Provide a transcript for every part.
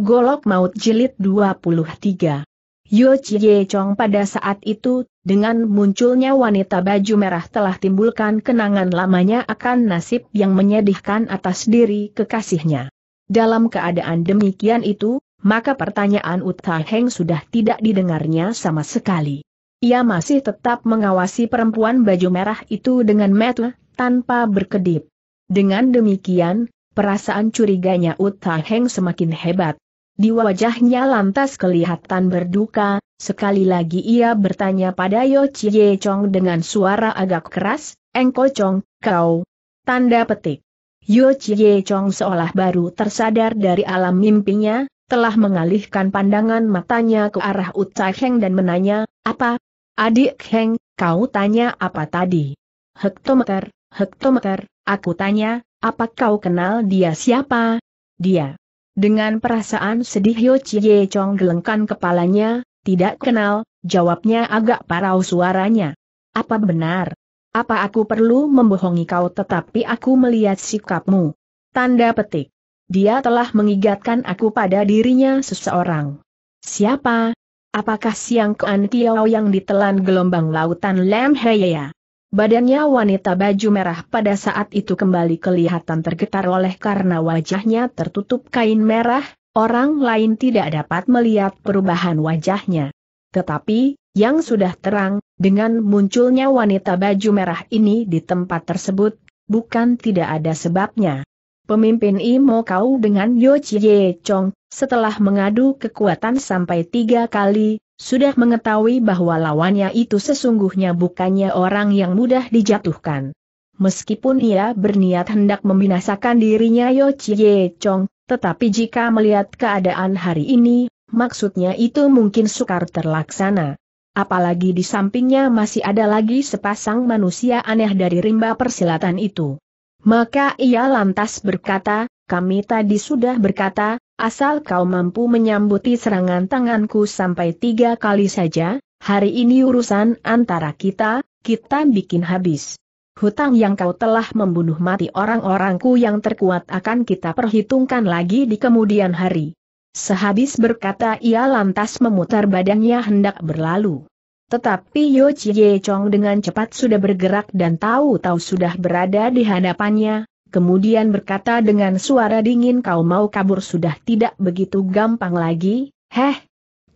Golok Maut Jilid 23 Yo Chie Chong pada saat itu, dengan munculnya wanita baju merah telah timbulkan kenangan lamanya akan nasib yang menyedihkan atas diri kekasihnya. Dalam keadaan demikian itu, maka pertanyaan Uta Heng sudah tidak didengarnya sama sekali. Ia masih tetap mengawasi perempuan baju merah itu dengan metu, tanpa berkedip. Dengan demikian, perasaan curiganya Uta Heng semakin hebat. Di wajahnya lantas kelihatan berduka, sekali lagi ia bertanya pada Yo Chie Chong dengan suara agak keras, Engko Chong, kau. Tanda petik. Yo Chie Chong seolah baru tersadar dari alam mimpinya, telah mengalihkan pandangan matanya ke arah Ucai Heng dan menanya, apa? Adik Heng, kau tanya apa tadi? Hektometer, hektometer, aku tanya, apa kau kenal dia siapa? Dia. Dengan perasaan sedih Yo Chie Chong gelengkan kepalanya, tidak kenal, jawabnya agak parau suaranya. Apa benar? Apa aku perlu membohongi kau tetapi aku melihat sikapmu? Tanda petik. Dia telah mengigatkan aku pada dirinya seseorang. Siapa? Apakah Siang Kuan Tiao yang ditelan gelombang lautan Lam Heya? Badannya wanita baju merah pada saat itu kembali kelihatan tergetar oleh karena wajahnya tertutup kain merah, orang lain tidak dapat melihat perubahan wajahnya. Tetapi, yang sudah terang, dengan munculnya wanita baju merah ini di tempat tersebut, bukan tidak ada sebabnya. Pemimpin Imo Kau dengan Yo Chie Chong, setelah mengadu kekuatan sampai tiga kali, sudah mengetahui bahwa lawannya itu sesungguhnya bukannya orang yang mudah dijatuhkan. Meskipun ia berniat hendak membinasakan dirinya Yo Chie Chong, tetapi jika melihat keadaan hari ini, maksudnya itu mungkin sukar terlaksana. Apalagi di sampingnya masih ada lagi sepasang manusia aneh dari rimba persilatan itu. Maka ia lantas berkata, kami tadi sudah berkata, Asal kau mampu menyambuti serangan tanganku sampai tiga kali saja, hari ini urusan antara kita, kita bikin habis. Hutang yang kau telah membunuh mati orang-orangku yang terkuat akan kita perhitungkan lagi di kemudian hari. Sehabis berkata ia lantas memutar badannya hendak berlalu. Tetapi Yo Chie Chong dengan cepat sudah bergerak dan tahu-tahu sudah berada di hadapannya, kemudian berkata dengan suara dingin kau mau kabur sudah tidak begitu gampang lagi, heh?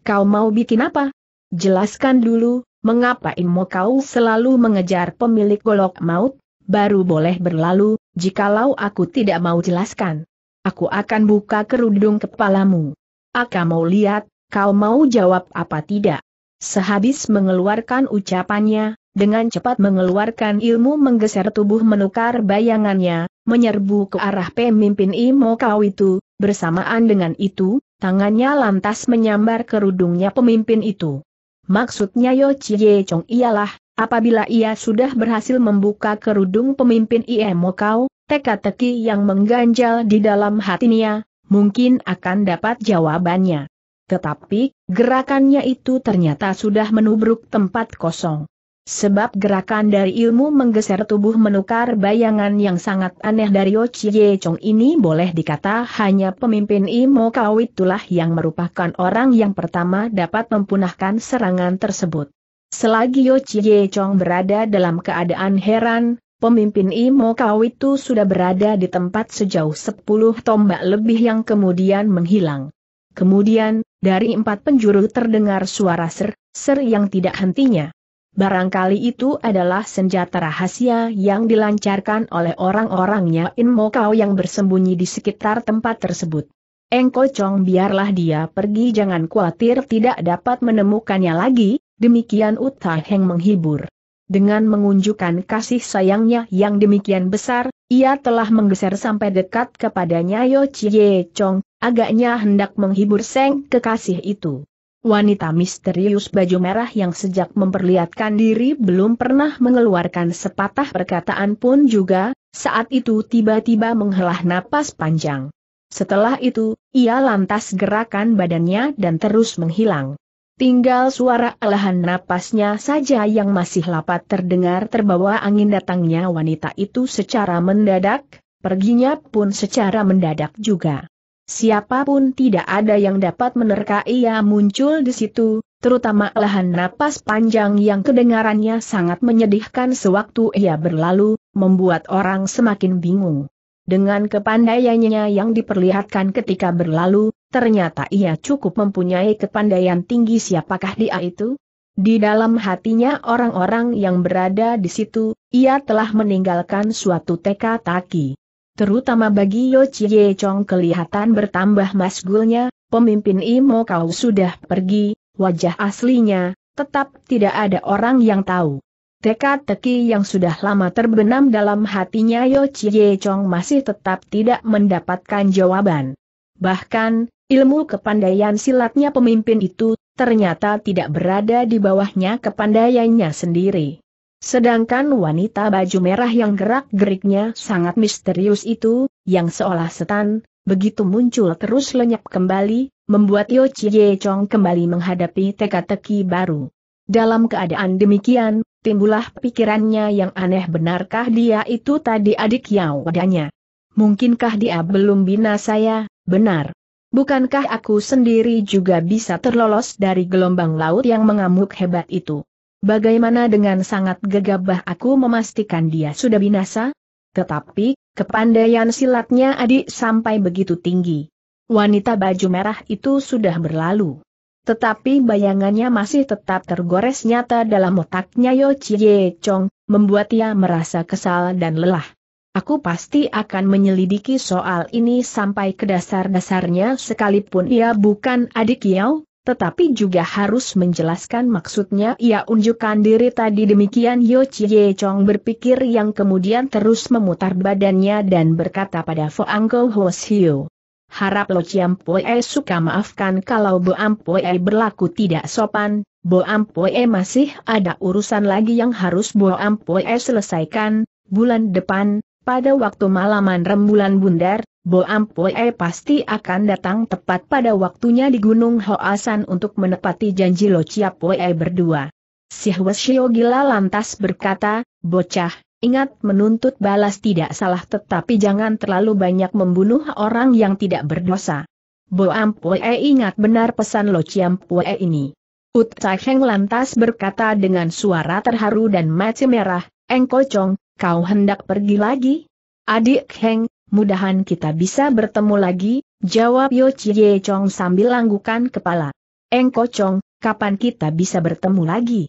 Kau mau bikin apa? Jelaskan dulu, mengapa Imo kau selalu mengejar pemilik golok maut, baru boleh berlalu, jikalau aku tidak mau jelaskan. Aku akan buka kerudung kepalamu. Aku mau lihat, kau mau jawab apa tidak? Sehabis mengeluarkan ucapannya, dengan cepat mengeluarkan ilmu menggeser tubuh menukar bayangannya, menyerbu ke arah pemimpin Imo Kau itu, bersamaan dengan itu, tangannya lantas menyambar kerudungnya pemimpin itu. Maksudnya Yo Chie Chong ialah, apabila ia sudah berhasil membuka kerudung pemimpin Imo Kau, teka-teki yang mengganjal di dalam hatinya, mungkin akan dapat jawabannya. Tetapi, gerakannya itu ternyata sudah menubruk tempat kosong. Sebab gerakan dari ilmu menggeser tubuh menukar bayangan yang sangat aneh dari Ochi Ye Chong ini boleh dikata hanya pemimpin Imo itulah yang merupakan orang yang pertama dapat mempunahkan serangan tersebut. Selagi Yochi Ye Chong berada dalam keadaan heran, pemimpin Imo itu sudah berada di tempat sejauh 10 tombak lebih yang kemudian menghilang. Kemudian, dari empat penjuru terdengar suara ser, ser yang tidak hentinya. Barangkali itu adalah senjata rahasia yang dilancarkan oleh orang-orangnya In Mokau yang bersembunyi di sekitar tempat tersebut. Engko Chong biarlah dia pergi jangan khawatir tidak dapat menemukannya lagi, demikian Uta Heng menghibur. Dengan mengunjukkan kasih sayangnya yang demikian besar, ia telah menggeser sampai dekat kepadanya Yo Chie Chong, agaknya hendak menghibur Seng kekasih itu. Wanita misterius baju merah yang sejak memperlihatkan diri belum pernah mengeluarkan sepatah perkataan pun juga, saat itu tiba-tiba menghela napas panjang. Setelah itu, ia lantas gerakan badannya dan terus menghilang. Tinggal suara alahan napasnya saja yang masih lapat terdengar terbawa angin datangnya wanita itu secara mendadak, perginya pun secara mendadak juga. Siapapun tidak ada yang dapat menerka ia muncul di situ, terutama lahan napas panjang yang kedengarannya sangat menyedihkan sewaktu ia berlalu, membuat orang semakin bingung. Dengan kepandaiannya yang diperlihatkan ketika berlalu, ternyata ia cukup mempunyai kepandaian tinggi siapakah dia itu? Di dalam hatinya orang-orang yang berada di situ, ia telah meninggalkan suatu teka taki terutama bagi Yo Chie Chong kelihatan bertambah masgulnya, pemimpin Imo Kau sudah pergi, wajah aslinya, tetap tidak ada orang yang tahu. Teka-teki yang sudah lama terbenam dalam hatinya Yo Chie Chong masih tetap tidak mendapatkan jawaban. Bahkan, ilmu kepandaian silatnya pemimpin itu, ternyata tidak berada di bawahnya kepandaiannya sendiri. Sedangkan wanita baju merah yang gerak-geriknya sangat misterius itu, yang seolah setan, begitu muncul terus lenyap kembali, membuat Yo Chie Chong kembali menghadapi teka-teki baru. Dalam keadaan demikian, timbullah pikirannya yang aneh benarkah dia itu tadi adik Yao wadanya? Mungkinkah dia belum bina saya? Benar. Bukankah aku sendiri juga bisa terlolos dari gelombang laut yang mengamuk hebat itu? Bagaimana dengan sangat gegabah aku memastikan dia sudah binasa? Tetapi, kepandaian silatnya adik sampai begitu tinggi. Wanita baju merah itu sudah berlalu. Tetapi bayangannya masih tetap tergores nyata dalam otaknya Yo Chie Chong, membuat ia merasa kesal dan lelah. Aku pasti akan menyelidiki soal ini sampai ke dasar-dasarnya sekalipun ia bukan adik Yao, tetapi juga harus menjelaskan maksudnya ia unjukkan diri tadi demikian Yo Chie Chong berpikir yang kemudian terus memutar badannya dan berkata pada Fo Angko Ho Siu. Harap Lo Chiam Poe suka maafkan kalau Bo Am Poe berlaku tidak sopan, Bo Am Poe masih ada urusan lagi yang harus Bo Am Poe selesaikan, bulan depan, pada waktu malaman rembulan bundar, Ampoe eh, pasti akan datang tepat pada waktunya di Gunung Hoasan untuk menepati janji Lo Chiapoe eh, berdua. Si Hwasyo gila lantas berkata, bocah, ingat menuntut balas tidak salah tetapi jangan terlalu banyak membunuh orang yang tidak berdosa. Ampoe eh, ingat benar pesan Lo Chiapoe ini. Ut Heng lantas berkata dengan suara terharu dan mata merah, Engkocong, kau hendak pergi lagi? Adik Heng, mudahan kita bisa bertemu lagi, jawab Yo Chie Chong sambil langgukan kepala. Engko Chong, kapan kita bisa bertemu lagi?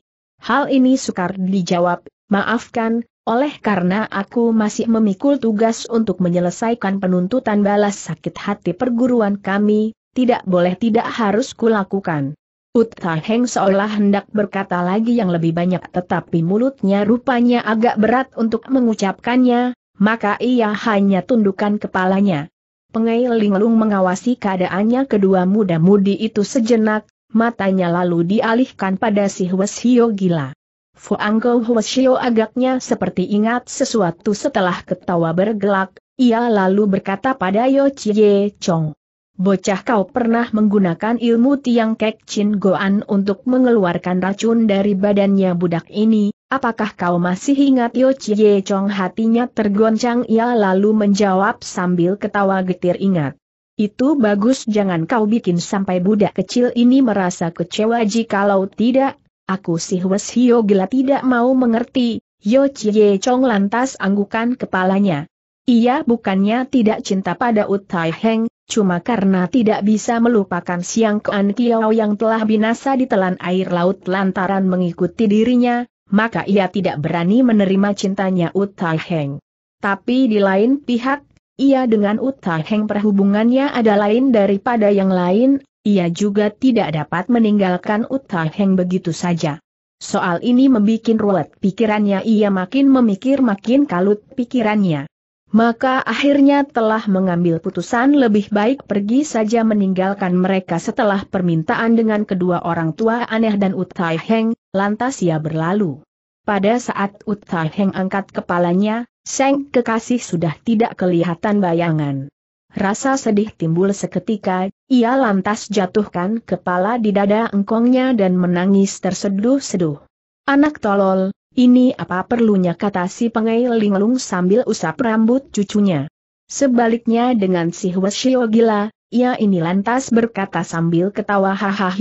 Hal ini sukar dijawab, maafkan, oleh karena aku masih memikul tugas untuk menyelesaikan penuntutan balas sakit hati perguruan kami, tidak boleh tidak harus kulakukan. Uta Heng seolah hendak berkata lagi yang lebih banyak tetapi mulutnya rupanya agak berat untuk mengucapkannya, maka ia hanya tundukkan kepalanya. Pengai Linglung mengawasi keadaannya kedua muda-mudi itu sejenak, matanya lalu dialihkan pada si Hwes gila. Fuanggo Hwes agaknya seperti ingat sesuatu setelah ketawa bergelak, ia lalu berkata pada Yo Chie Chong. Bocah kau pernah menggunakan ilmu tiang kek Chin Goan untuk mengeluarkan racun dari badannya budak ini, Apakah kau masih ingat Yo Chie Chong hatinya tergoncang ia lalu menjawab sambil ketawa getir ingat. Itu bagus jangan kau bikin sampai budak kecil ini merasa kecewa jikalau tidak, aku si Wes Hio gila tidak mau mengerti, Yo Chie Chong lantas anggukan kepalanya. Ia bukannya tidak cinta pada Utai Heng, cuma karena tidak bisa melupakan Siang Kuan Kiao yang telah binasa ditelan air laut lantaran mengikuti dirinya, maka ia tidak berani menerima cintanya Utai Heng. Tapi di lain pihak, ia dengan Utai Heng perhubungannya ada lain daripada yang lain, ia juga tidak dapat meninggalkan Utai Heng begitu saja. Soal ini membuat ruwet pikirannya ia makin memikir makin kalut pikirannya. Maka akhirnya telah mengambil putusan lebih baik pergi saja meninggalkan mereka setelah permintaan dengan kedua orang tua aneh dan Utai Heng, lantas ia berlalu. Pada saat Uta Heng angkat kepalanya, Seng kekasih sudah tidak kelihatan bayangan. Rasa sedih timbul seketika, ia lantas jatuhkan kepala di dada engkongnya dan menangis terseduh-seduh. Anak tolol, ini apa perlunya kata si pengai linglung sambil usap rambut cucunya. Sebaliknya dengan si Huashio gila, ia ini lantas berkata sambil ketawa hahaha,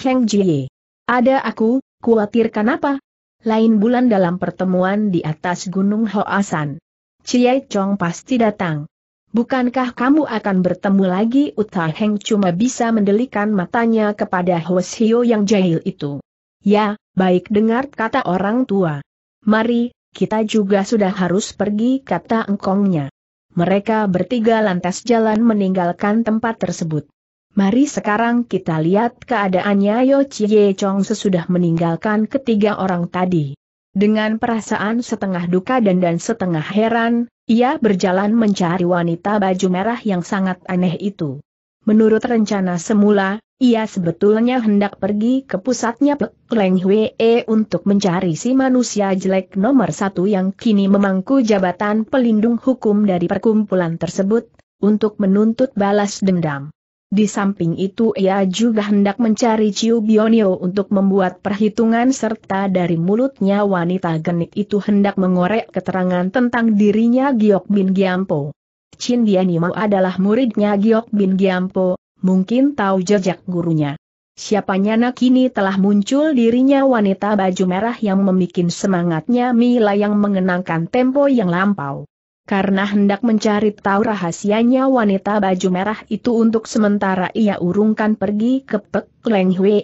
Heng Jie. Ada aku, Kuatirkan apa? Lain bulan dalam pertemuan di atas Gunung Hoasan. Ciai Chong pasti datang. Bukankah kamu akan bertemu lagi Uta Heng cuma bisa mendelikan matanya kepada Hwes Hio yang jahil itu. Ya, baik dengar kata orang tua. Mari, kita juga sudah harus pergi kata engkongnya. Mereka bertiga lantas jalan meninggalkan tempat tersebut. Mari sekarang kita lihat keadaannya Yo Chie Chong sesudah meninggalkan ketiga orang tadi. Dengan perasaan setengah duka dan dan setengah heran, ia berjalan mencari wanita baju merah yang sangat aneh itu. Menurut rencana semula, ia sebetulnya hendak pergi ke pusatnya Pek Leng Hwe e untuk mencari si manusia jelek nomor satu yang kini memangku jabatan pelindung hukum dari perkumpulan tersebut, untuk menuntut balas dendam. Di samping itu ia juga hendak mencari Ciu Bionio untuk membuat perhitungan serta dari mulutnya wanita genik itu hendak mengorek keterangan tentang dirinya Giok Bin Giampo. Chin Dianimo adalah muridnya Giok Bin Giampo, mungkin tahu jejak gurunya. Siapanya nak kini telah muncul dirinya wanita baju merah yang membuat semangatnya Mila yang mengenangkan tempo yang lampau karena hendak mencari tahu rahasianya wanita baju merah itu untuk sementara ia urungkan pergi ke Pek Leng Hwe.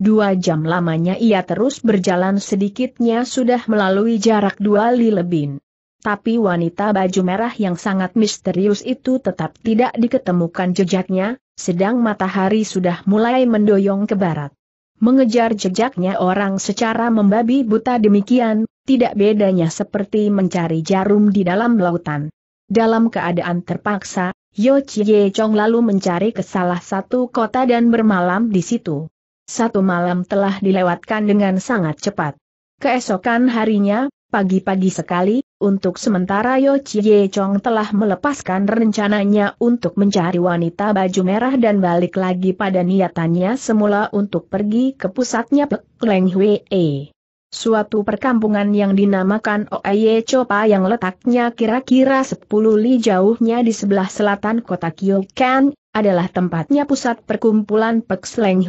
Dua jam lamanya ia terus berjalan sedikitnya sudah melalui jarak dua li lebih. Tapi wanita baju merah yang sangat misterius itu tetap tidak diketemukan jejaknya, sedang matahari sudah mulai mendoyong ke barat. Mengejar jejaknya orang secara membabi buta demikian, tidak bedanya seperti mencari jarum di dalam lautan. Dalam keadaan terpaksa, Yo Chie Chong lalu mencari ke salah satu kota dan bermalam di situ. Satu malam telah dilewatkan dengan sangat cepat. Keesokan harinya, pagi-pagi sekali, untuk sementara Yo Chie Chong telah melepaskan rencananya untuk mencari wanita baju merah dan balik lagi pada niatannya semula untuk pergi ke pusatnya Pek Leng Suatu perkampungan yang dinamakan Oaye Chopa yang letaknya kira-kira 10 li jauhnya di sebelah selatan kota Kyokan, adalah tempatnya pusat perkumpulan Pek Sleng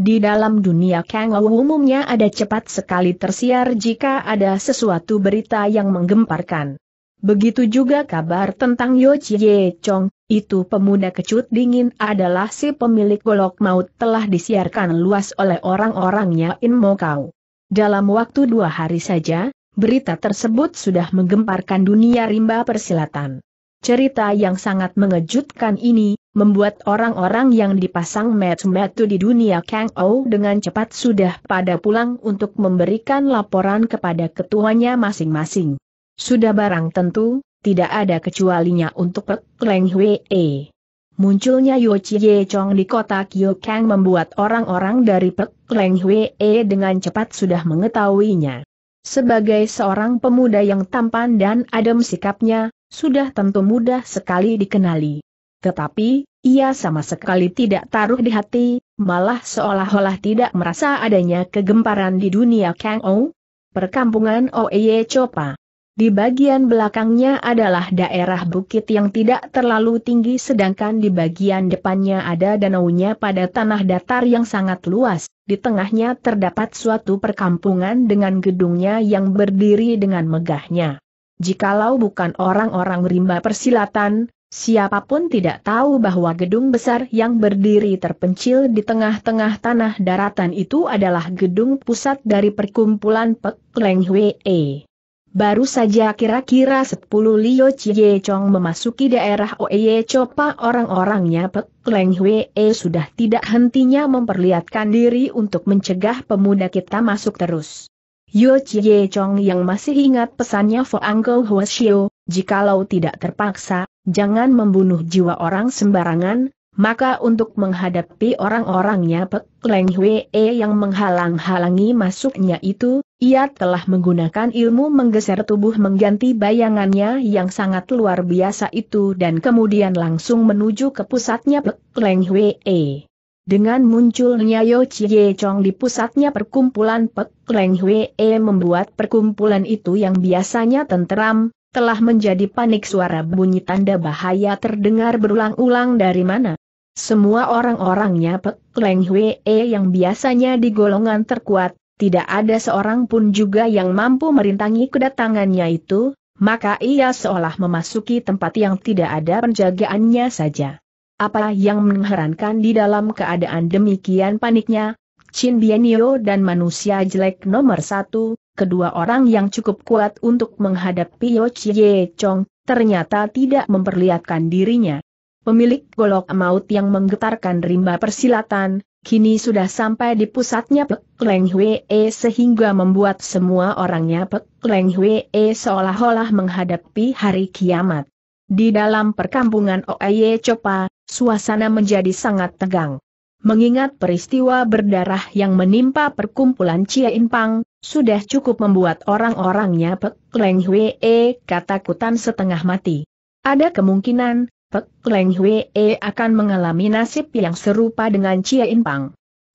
Di dalam dunia Kangou umumnya ada cepat sekali tersiar jika ada sesuatu berita yang menggemparkan. Begitu juga kabar tentang Yo Chie Chong, itu pemuda kecut dingin adalah si pemilik golok maut telah disiarkan luas oleh orang-orangnya In Mokau. Dalam waktu dua hari saja, berita tersebut sudah menggemparkan dunia rimba persilatan. Cerita yang sangat mengejutkan ini, membuat orang-orang yang dipasang metu-metu di dunia Kang Ou dengan cepat sudah pada pulang untuk memberikan laporan kepada ketuanya masing-masing. Sudah barang tentu, tidak ada kecualinya untuk Pek Leng Hwee. Munculnya Yo Chie Chong di kota Kang membuat orang-orang dari Pek Leng Hwe dengan cepat sudah mengetahuinya. Sebagai seorang pemuda yang tampan dan adem sikapnya, sudah tentu mudah sekali dikenali. Tetapi, ia sama sekali tidak taruh di hati, malah seolah-olah tidak merasa adanya kegemparan di dunia Kang Ou, perkampungan Oeye Chopa. Di bagian belakangnya adalah daerah bukit yang tidak terlalu tinggi sedangkan di bagian depannya ada danaunya pada tanah datar yang sangat luas. Di tengahnya terdapat suatu perkampungan dengan gedungnya yang berdiri dengan megahnya. Jikalau bukan orang-orang rimba persilatan, siapapun tidak tahu bahwa gedung besar yang berdiri terpencil di tengah-tengah tanah daratan itu adalah gedung pusat dari perkumpulan Pek Leng Baru saja kira-kira 10 Liu Chie Chong memasuki daerah Oye Chopa orang-orangnya Pek Leng E sudah tidak hentinya memperlihatkan diri untuk mencegah pemuda kita masuk terus. Yo Chie Chong yang masih ingat pesannya Fo Uncle Hwasio, jikalau tidak terpaksa, jangan membunuh jiwa orang sembarangan, maka untuk menghadapi orang-orangnya Pek Leng Hwee yang menghalang-halangi masuknya itu, ia telah menggunakan ilmu menggeser tubuh mengganti bayangannya yang sangat luar biasa itu dan kemudian langsung menuju ke pusatnya Pek Leng Hwee. Dengan munculnya Yo Chie Chong di pusatnya perkumpulan Pek Leng Hwee membuat perkumpulan itu yang biasanya tenteram, telah menjadi panik suara bunyi tanda bahaya terdengar berulang-ulang dari mana. Semua orang-orangnya Pek Leng e yang biasanya di golongan terkuat, tidak ada seorang pun juga yang mampu merintangi kedatangannya itu, maka ia seolah memasuki tempat yang tidak ada penjagaannya saja. Apa yang mengherankan di dalam keadaan demikian paniknya, Chin Bienio dan manusia jelek nomor satu, kedua orang yang cukup kuat untuk menghadapi Yo Chie Chong, ternyata tidak memperlihatkan dirinya pemilik golok maut yang menggetarkan rimba persilatan, kini sudah sampai di pusatnya Pek Leng Hwee sehingga membuat semua orangnya Pek Leng Hwee seolah-olah menghadapi hari kiamat. Di dalam perkampungan Oye Copa, suasana menjadi sangat tegang. Mengingat peristiwa berdarah yang menimpa perkumpulan Chia Pang, sudah cukup membuat orang-orangnya Pek Leng Hwee ketakutan setengah mati. Ada kemungkinan, Pek Leng Hwee e akan mengalami nasib yang serupa dengan Cia In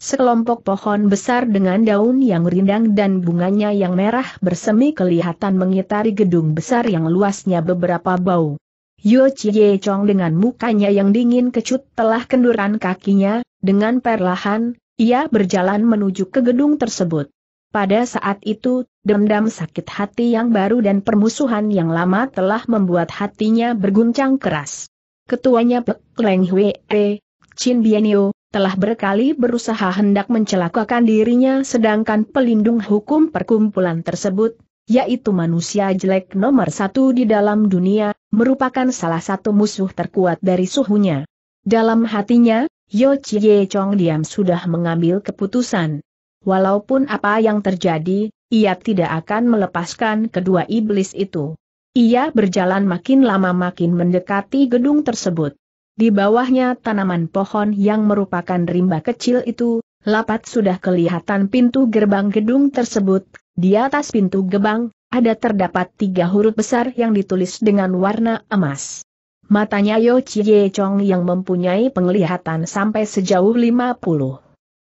Sekelompok pohon besar dengan daun yang rindang dan bunganya yang merah bersemi kelihatan mengitari gedung besar yang luasnya beberapa bau. Yo Chie Chong dengan mukanya yang dingin kecut telah kenduran kakinya, dengan perlahan, ia berjalan menuju ke gedung tersebut. Pada saat itu, dendam sakit hati yang baru dan permusuhan yang lama telah membuat hatinya berguncang keras ketuanya Pek Leng Hwe, e, Chin Bienio, telah berkali berusaha hendak mencelakakan dirinya sedangkan pelindung hukum perkumpulan tersebut, yaitu manusia jelek nomor satu di dalam dunia, merupakan salah satu musuh terkuat dari suhunya. Dalam hatinya, Yo Chie Chong diam sudah mengambil keputusan. Walaupun apa yang terjadi, ia tidak akan melepaskan kedua iblis itu. Ia berjalan makin lama makin mendekati gedung tersebut. Di bawahnya tanaman pohon yang merupakan rimba kecil itu, lapat sudah kelihatan pintu gerbang gedung tersebut, di atas pintu gerbang, ada terdapat tiga huruf besar yang ditulis dengan warna emas. Matanya Yo Chie Chong yang mempunyai penglihatan sampai sejauh 50.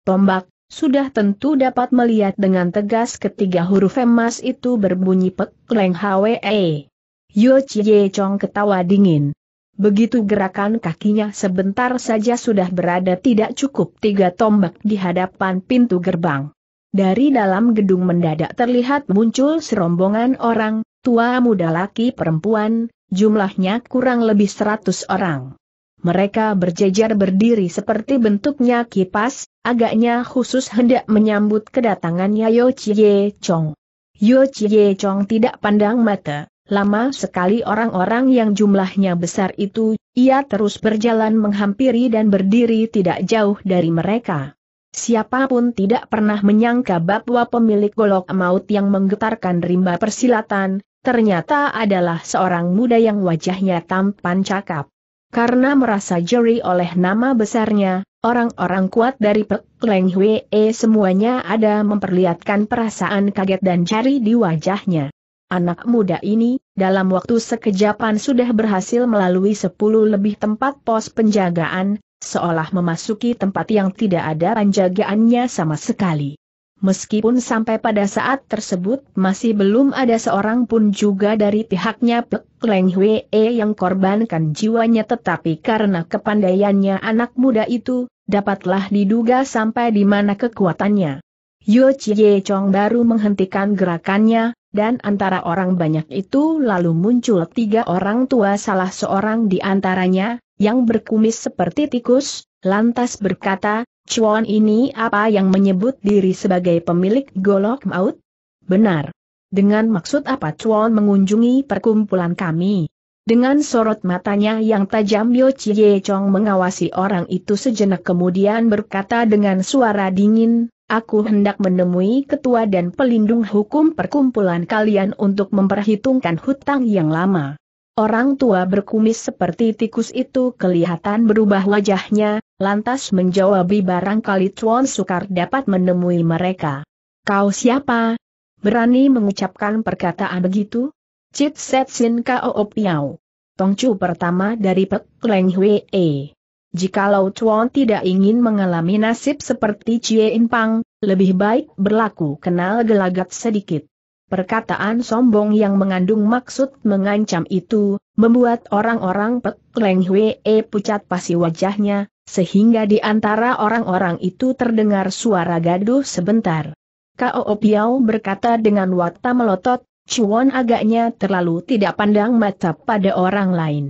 Tombak, sudah tentu dapat melihat dengan tegas ketiga huruf emas itu berbunyi pek leng hwee. Yo Chie Chong ketawa dingin. Begitu gerakan kakinya sebentar saja sudah berada tidak cukup tiga tombak di hadapan pintu gerbang. Dari dalam gedung mendadak terlihat muncul serombongan orang, tua muda laki perempuan, jumlahnya kurang lebih seratus orang. Mereka berjejer berdiri seperti bentuknya kipas, agaknya khusus hendak menyambut kedatangannya Yo Chie Chong. Yo Chie Chong tidak pandang mata. Lama sekali orang-orang yang jumlahnya besar itu, ia terus berjalan menghampiri dan berdiri tidak jauh dari mereka. Siapapun tidak pernah menyangka bahwa pemilik golok maut yang menggetarkan rimba persilatan, ternyata adalah seorang muda yang wajahnya tampan cakap. Karena merasa jeri oleh nama besarnya, orang-orang kuat dari Pek Leng Hwe semuanya ada memperlihatkan perasaan kaget dan jari di wajahnya anak muda ini, dalam waktu sekejapan sudah berhasil melalui sepuluh lebih tempat pos penjagaan, seolah memasuki tempat yang tidak ada penjagaannya sama sekali. Meskipun sampai pada saat tersebut masih belum ada seorang pun juga dari pihaknya Pek Leng Hwee yang korbankan jiwanya tetapi karena kepandaiannya anak muda itu, dapatlah diduga sampai di mana kekuatannya. Yo Chie Chong baru menghentikan gerakannya, dan antara orang banyak itu lalu muncul tiga orang tua salah seorang di antaranya, yang berkumis seperti tikus, lantas berkata, cuan ini apa yang menyebut diri sebagai pemilik golok maut? Benar. Dengan maksud apa cuan mengunjungi perkumpulan kami? Dengan sorot matanya yang tajam Yo Chie Chong mengawasi orang itu sejenak kemudian berkata dengan suara dingin, Aku hendak menemui ketua dan pelindung hukum perkumpulan kalian untuk memperhitungkan hutang yang lama. Orang tua berkumis seperti tikus itu kelihatan berubah wajahnya, lantas menjawabi barangkali Tuan Sukar dapat menemui mereka. Kau siapa? Berani mengucapkan perkataan begitu? Chit Set Sin Kao piau. Tongcu pertama dari Pek Leng Hwe. E. Jikalau Chuan tidak ingin mengalami nasib seperti Cie In Pang, lebih baik berlaku kenal gelagat sedikit. Perkataan sombong yang mengandung maksud mengancam itu, membuat orang-orang Pek Leng Hwee e pucat pasi wajahnya, sehingga di antara orang-orang itu terdengar suara gaduh sebentar. Kao Opiao berkata dengan watak melotot, Chuan agaknya terlalu tidak pandang mata pada orang lain.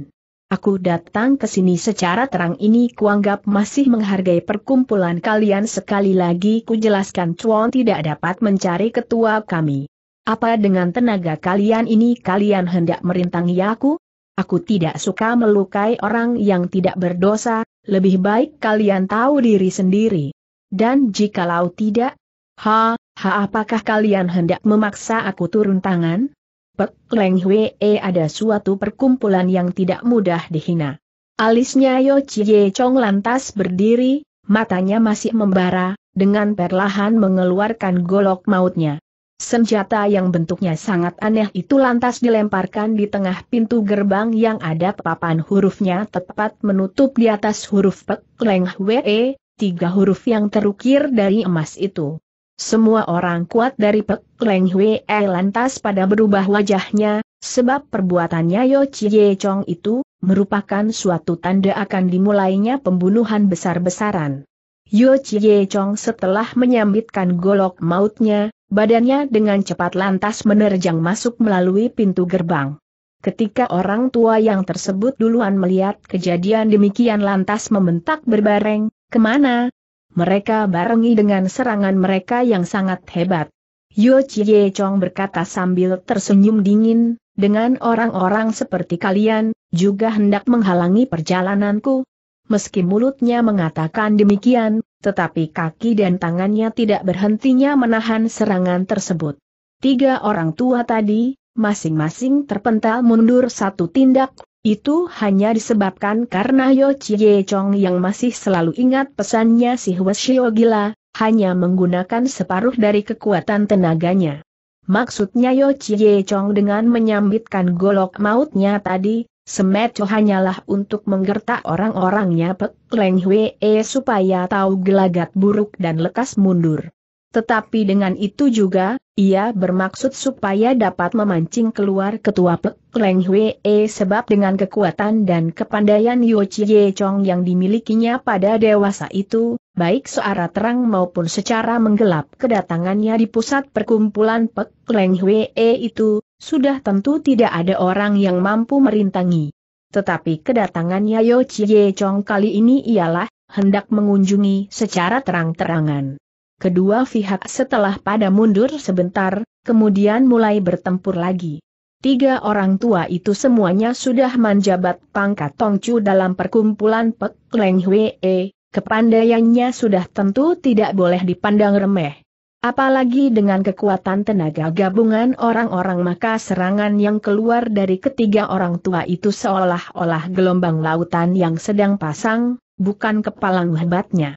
Aku datang ke sini secara terang ini kuanggap masih menghargai perkumpulan kalian sekali lagi kujelaskan Chuan tidak dapat mencari ketua kami. Apa dengan tenaga kalian ini kalian hendak merintangi aku? Aku tidak suka melukai orang yang tidak berdosa, lebih baik kalian tahu diri sendiri. Dan jikalau tidak, ha, ha apakah kalian hendak memaksa aku turun tangan? Pek Leng Hwee ada suatu perkumpulan yang tidak mudah dihina. Alisnya Yo Chie Chong lantas berdiri, matanya masih membara, dengan perlahan mengeluarkan golok mautnya. Senjata yang bentuknya sangat aneh itu lantas dilemparkan di tengah pintu gerbang yang ada papan hurufnya tepat menutup di atas huruf Pek Leng Hwee, tiga huruf yang terukir dari emas itu. Semua orang kuat dari Pek Leng Hwe e lantas pada berubah wajahnya, sebab perbuatannya Yo Chie Chong itu, merupakan suatu tanda akan dimulainya pembunuhan besar-besaran. Yo Chie Chong setelah menyambitkan golok mautnya, badannya dengan cepat lantas menerjang masuk melalui pintu gerbang. Ketika orang tua yang tersebut duluan melihat kejadian demikian lantas membentak berbareng, kemana, mereka barengi dengan serangan mereka yang sangat hebat. Yo Chie Chong berkata sambil tersenyum dingin, dengan orang-orang seperti kalian, juga hendak menghalangi perjalananku. Meski mulutnya mengatakan demikian, tetapi kaki dan tangannya tidak berhentinya menahan serangan tersebut. Tiga orang tua tadi, masing-masing terpental mundur satu tindak, itu hanya disebabkan karena Yo Chie Chong yang masih selalu ingat pesannya si Huashio Gila, hanya menggunakan separuh dari kekuatan tenaganya. Maksudnya Yo Chie Chong dengan menyambitkan golok mautnya tadi, Semeco hanyalah untuk menggertak orang-orangnya Pek Leng Hwee supaya tahu gelagat buruk dan lekas mundur. Tetapi dengan itu juga, ia bermaksud supaya dapat memancing keluar ketua Pek Leng Hwee sebab dengan kekuatan dan kepandaian Yo Chie Chong yang dimilikinya pada dewasa itu, baik secara terang maupun secara menggelap kedatangannya di pusat perkumpulan Pek Leng Hwee itu, sudah tentu tidak ada orang yang mampu merintangi. Tetapi kedatangannya Yo Chie Chong kali ini ialah, hendak mengunjungi secara terang-terangan. Kedua pihak setelah pada mundur sebentar, kemudian mulai bertempur lagi. Tiga orang tua itu semuanya sudah menjabat pangkat Tongcu dalam perkumpulan Pek Leng Hwee, kepandaiannya sudah tentu tidak boleh dipandang remeh. Apalagi dengan kekuatan tenaga gabungan orang-orang maka serangan yang keluar dari ketiga orang tua itu seolah-olah gelombang lautan yang sedang pasang, bukan kepalang hebatnya.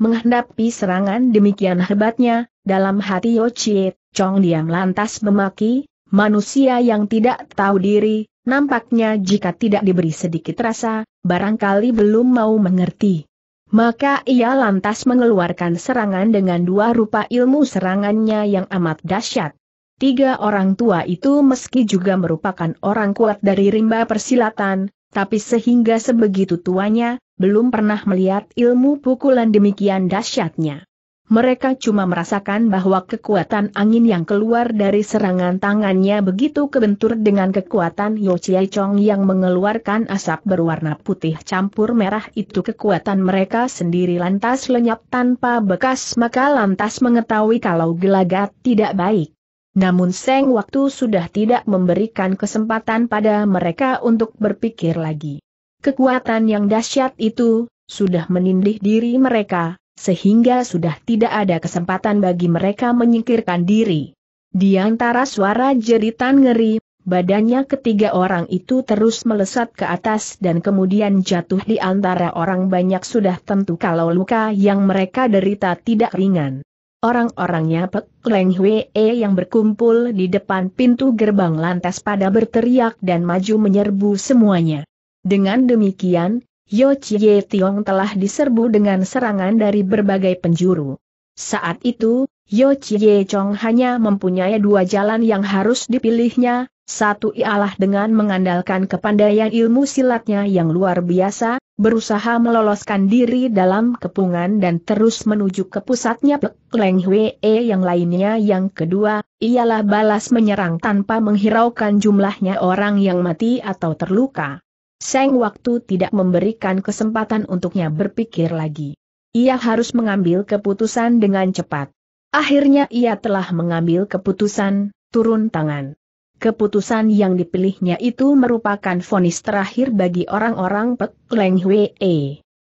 Menghadapi serangan demikian hebatnya, dalam hati Chie, Chong diam lantas memaki, manusia yang tidak tahu diri, nampaknya jika tidak diberi sedikit rasa, barangkali belum mau mengerti. Maka ia lantas mengeluarkan serangan dengan dua rupa ilmu serangannya yang amat dahsyat. Tiga orang tua itu meski juga merupakan orang kuat dari rimba persilatan, tapi sehingga sebegitu tuanya, belum pernah melihat ilmu pukulan demikian dahsyatnya. Mereka cuma merasakan bahwa kekuatan angin yang keluar dari serangan tangannya begitu kebentur dengan kekuatan Yo Chie Chong yang mengeluarkan asap berwarna putih campur merah itu kekuatan mereka sendiri lantas lenyap tanpa bekas maka lantas mengetahui kalau gelagat tidak baik. Namun Seng waktu sudah tidak memberikan kesempatan pada mereka untuk berpikir lagi. Kekuatan yang dahsyat itu, sudah menindih diri mereka, sehingga sudah tidak ada kesempatan bagi mereka menyingkirkan diri. Di antara suara jeritan ngeri, badannya ketiga orang itu terus melesat ke atas dan kemudian jatuh di antara orang banyak sudah tentu kalau luka yang mereka derita tidak ringan. Orang-orangnya Pek Leng Hwee yang berkumpul di depan pintu gerbang lantas pada berteriak dan maju menyerbu semuanya. Dengan demikian, Yo Chie Tiong telah diserbu dengan serangan dari berbagai penjuru. Saat itu, Yo Chie Chong hanya mempunyai dua jalan yang harus dipilihnya, satu ialah dengan mengandalkan kepandaian ilmu silatnya yang luar biasa, berusaha meloloskan diri dalam kepungan dan terus menuju ke pusatnya Pek Leng Hwee yang lainnya yang kedua, ialah balas menyerang tanpa menghiraukan jumlahnya orang yang mati atau terluka. Seng waktu tidak memberikan kesempatan untuknya berpikir lagi. Ia harus mengambil keputusan dengan cepat. Akhirnya ia telah mengambil keputusan, turun tangan. Keputusan yang dipilihnya itu merupakan vonis terakhir bagi orang-orang Pek Leng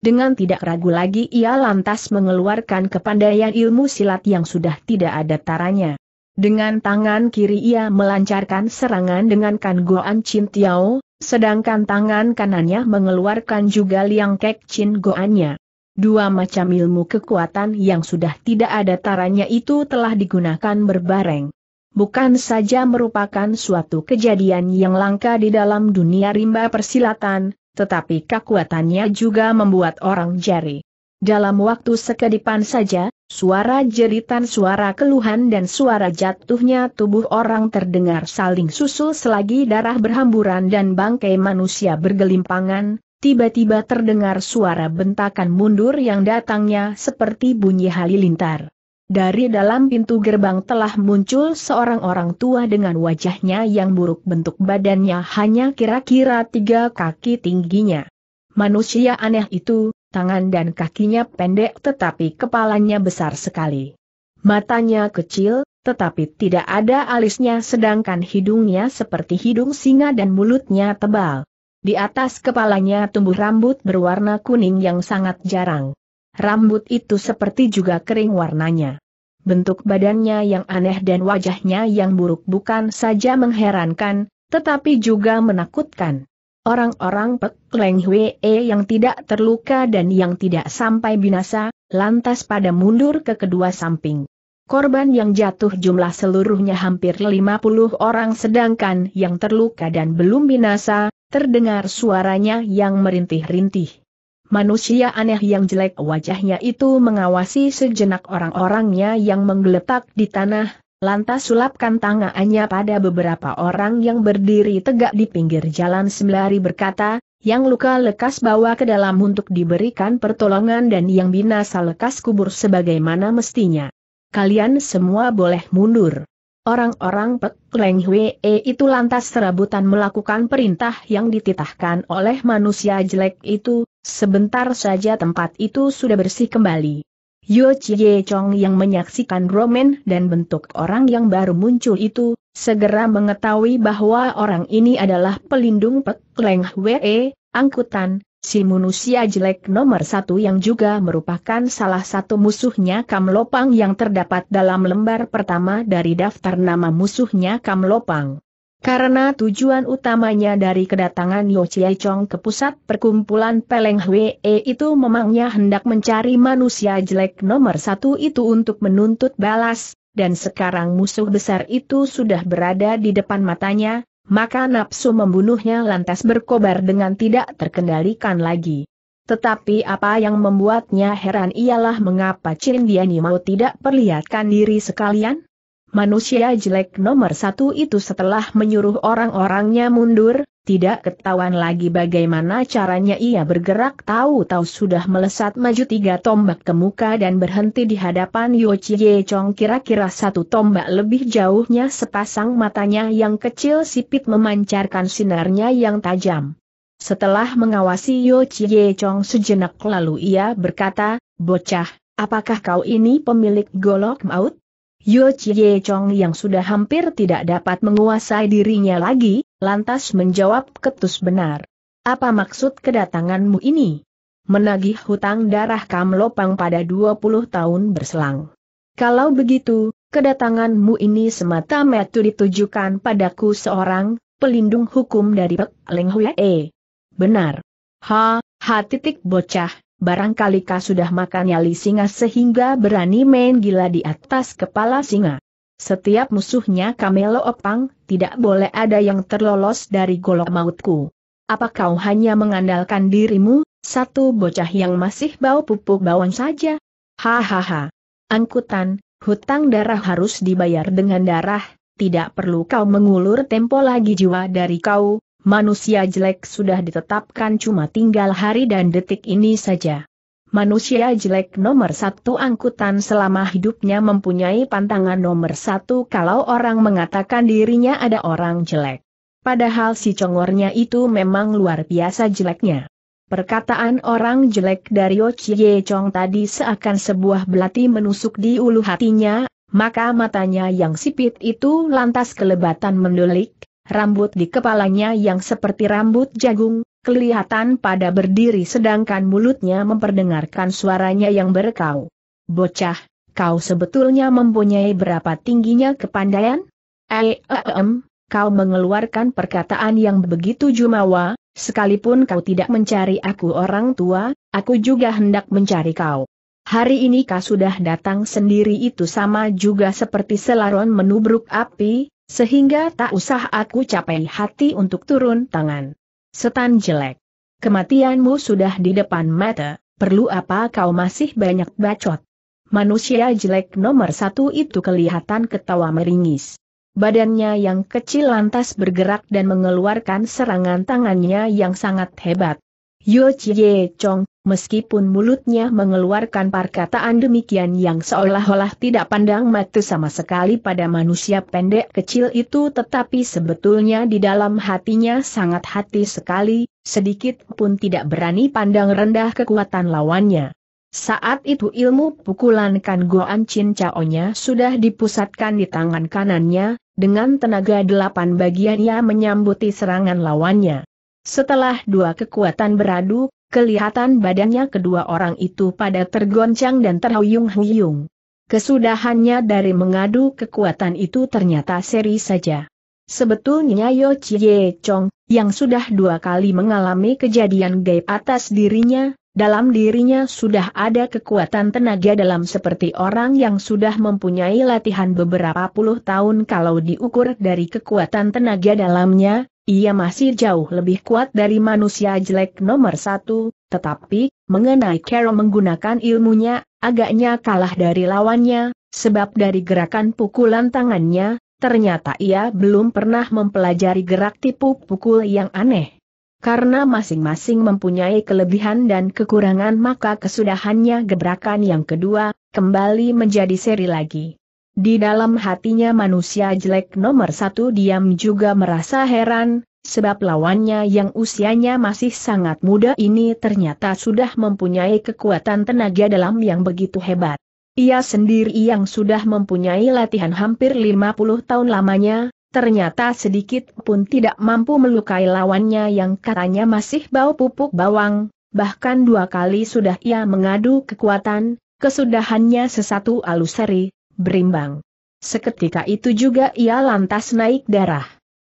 Dengan tidak ragu lagi ia lantas mengeluarkan kepandaian ilmu silat yang sudah tidak ada taranya. Dengan tangan kiri ia melancarkan serangan dengan Kan Goan Chin Tiao, sedangkan tangan kanannya mengeluarkan juga Liang Kek Chin Goannya. Dua macam ilmu kekuatan yang sudah tidak ada taranya itu telah digunakan berbareng bukan saja merupakan suatu kejadian yang langka di dalam dunia rimba persilatan, tetapi kekuatannya juga membuat orang jari. Dalam waktu sekedipan saja, suara jeritan suara keluhan dan suara jatuhnya tubuh orang terdengar saling susul selagi darah berhamburan dan bangkai manusia bergelimpangan, tiba-tiba terdengar suara bentakan mundur yang datangnya seperti bunyi halilintar. Dari dalam pintu gerbang telah muncul seorang orang tua dengan wajahnya yang buruk bentuk badannya hanya kira-kira tiga kaki tingginya. Manusia aneh itu, tangan dan kakinya pendek tetapi kepalanya besar sekali. Matanya kecil, tetapi tidak ada alisnya sedangkan hidungnya seperti hidung singa dan mulutnya tebal. Di atas kepalanya tumbuh rambut berwarna kuning yang sangat jarang. Rambut itu seperti juga kering warnanya. Bentuk badannya yang aneh dan wajahnya yang buruk bukan saja mengherankan, tetapi juga menakutkan. Orang-orang Pek Leng Hwee yang tidak terluka dan yang tidak sampai binasa, lantas pada mundur ke kedua samping. Korban yang jatuh jumlah seluruhnya hampir 50 orang sedangkan yang terluka dan belum binasa, terdengar suaranya yang merintih-rintih. Manusia aneh yang jelek wajahnya itu mengawasi sejenak orang-orangnya yang menggeletak di tanah, lantas sulapkan tangannya pada beberapa orang yang berdiri tegak di pinggir jalan sembari berkata, yang luka lekas bawa ke dalam untuk diberikan pertolongan dan yang binasa lekas kubur sebagaimana mestinya. Kalian semua boleh mundur. Orang-orang Pek Leng Hwee itu lantas serabutan melakukan perintah yang dititahkan oleh manusia jelek itu, sebentar saja tempat itu sudah bersih kembali. Yo Chie Chong yang menyaksikan Roman dan bentuk orang yang baru muncul itu, segera mengetahui bahwa orang ini adalah pelindung Pek Leng Hwee, angkutan, Si manusia jelek nomor satu yang juga merupakan salah satu musuhnya Kamlopang yang terdapat dalam lembar pertama dari daftar nama musuhnya Kamlopang. Karena tujuan utamanya dari kedatangan Yo Chiai Chong ke pusat perkumpulan Peleng Hwee itu memangnya hendak mencari manusia jelek nomor satu itu untuk menuntut balas, dan sekarang musuh besar itu sudah berada di depan matanya, maka nafsu membunuhnya lantas berkobar dengan tidak terkendalikan lagi. Tetapi apa yang membuatnya heran ialah mengapa Chin mau tidak perlihatkan diri sekalian? Manusia jelek nomor satu itu setelah menyuruh orang-orangnya mundur, tidak ketahuan lagi bagaimana caranya ia bergerak tahu-tahu sudah melesat maju tiga tombak ke muka dan berhenti di hadapan Yo Chie Chong kira-kira satu tombak lebih jauhnya sepasang matanya yang kecil sipit memancarkan sinarnya yang tajam. Setelah mengawasi Yo Chie Chong sejenak lalu ia berkata, Bocah, apakah kau ini pemilik golok maut? Yo Chie Chong yang sudah hampir tidak dapat menguasai dirinya lagi, lantas menjawab ketus benar. Apa maksud kedatanganmu ini? Menagih hutang darah Kam Lopang pada 20 tahun berselang. Kalau begitu, kedatanganmu ini semata-mata ditujukan padaku seorang, pelindung hukum dari Pek Leng Hue. Benar. Ha, ha titik bocah, Barangkali kau sudah makan li singa sehingga berani main gila di atas kepala singa. Setiap musuhnya Kamelo Opang, tidak boleh ada yang terlolos dari golok mautku. Apa kau hanya mengandalkan dirimu, satu bocah yang masih bau pupuk bawang saja? Hahaha. Angkutan, hutang darah harus dibayar dengan darah, tidak perlu kau mengulur tempo lagi jiwa dari kau, manusia jelek sudah ditetapkan cuma tinggal hari dan detik ini saja. Manusia jelek nomor satu angkutan selama hidupnya mempunyai pantangan nomor satu kalau orang mengatakan dirinya ada orang jelek. Padahal si congornya itu memang luar biasa jeleknya. Perkataan orang jelek dari Ye Chong tadi seakan sebuah belati menusuk di ulu hatinya, maka matanya yang sipit itu lantas kelebatan mendelik, rambut di kepalanya yang seperti rambut jagung, kelihatan pada berdiri sedangkan mulutnya memperdengarkan suaranya yang berkau. Bocah, kau sebetulnya mempunyai berapa tingginya kepandaian? Eh, eh kau mengeluarkan perkataan yang begitu jumawa, sekalipun kau tidak mencari aku orang tua, aku juga hendak mencari kau. Hari ini kau sudah datang sendiri itu sama juga seperti selaron menubruk api, sehingga tak usah aku capai hati untuk turun tangan. Setan jelek. Kematianmu sudah di depan mata, perlu apa kau masih banyak bacot? Manusia jelek nomor satu itu kelihatan ketawa meringis. Badannya yang kecil lantas bergerak dan mengeluarkan serangan tangannya yang sangat hebat. Yo Chie Chong, meskipun mulutnya mengeluarkan perkataan demikian yang seolah-olah tidak pandang mata sama sekali pada manusia pendek kecil itu tetapi sebetulnya di dalam hatinya sangat hati sekali, sedikit pun tidak berani pandang rendah kekuatan lawannya. Saat itu ilmu pukulan Kan Goan Chin Chao-nya sudah dipusatkan di tangan kanannya, dengan tenaga delapan bagian ia menyambuti serangan lawannya. Setelah dua kekuatan beradu, kelihatan badannya kedua orang itu pada tergoncang dan terhuyung-huyung. Kesudahannya dari mengadu kekuatan itu ternyata seri saja. Sebetulnya Yo Chie Chong, yang sudah dua kali mengalami kejadian gaib atas dirinya, dalam dirinya sudah ada kekuatan tenaga dalam seperti orang yang sudah mempunyai latihan beberapa puluh tahun kalau diukur dari kekuatan tenaga dalamnya, ia masih jauh lebih kuat dari manusia jelek nomor satu, tetapi, mengenai Carol menggunakan ilmunya, agaknya kalah dari lawannya, sebab dari gerakan pukulan tangannya, ternyata ia belum pernah mempelajari gerak tipu pukul yang aneh. Karena masing-masing mempunyai kelebihan dan kekurangan maka kesudahannya gebrakan yang kedua, kembali menjadi seri lagi. Di dalam hatinya manusia jelek nomor satu diam juga merasa heran, sebab lawannya yang usianya masih sangat muda ini ternyata sudah mempunyai kekuatan tenaga dalam yang begitu hebat. Ia sendiri yang sudah mempunyai latihan hampir 50 tahun lamanya, ternyata sedikit pun tidak mampu melukai lawannya yang katanya masih bau pupuk bawang, bahkan dua kali sudah ia mengadu kekuatan, kesudahannya sesatu aluseri, berimbang. Seketika itu juga ia lantas naik darah.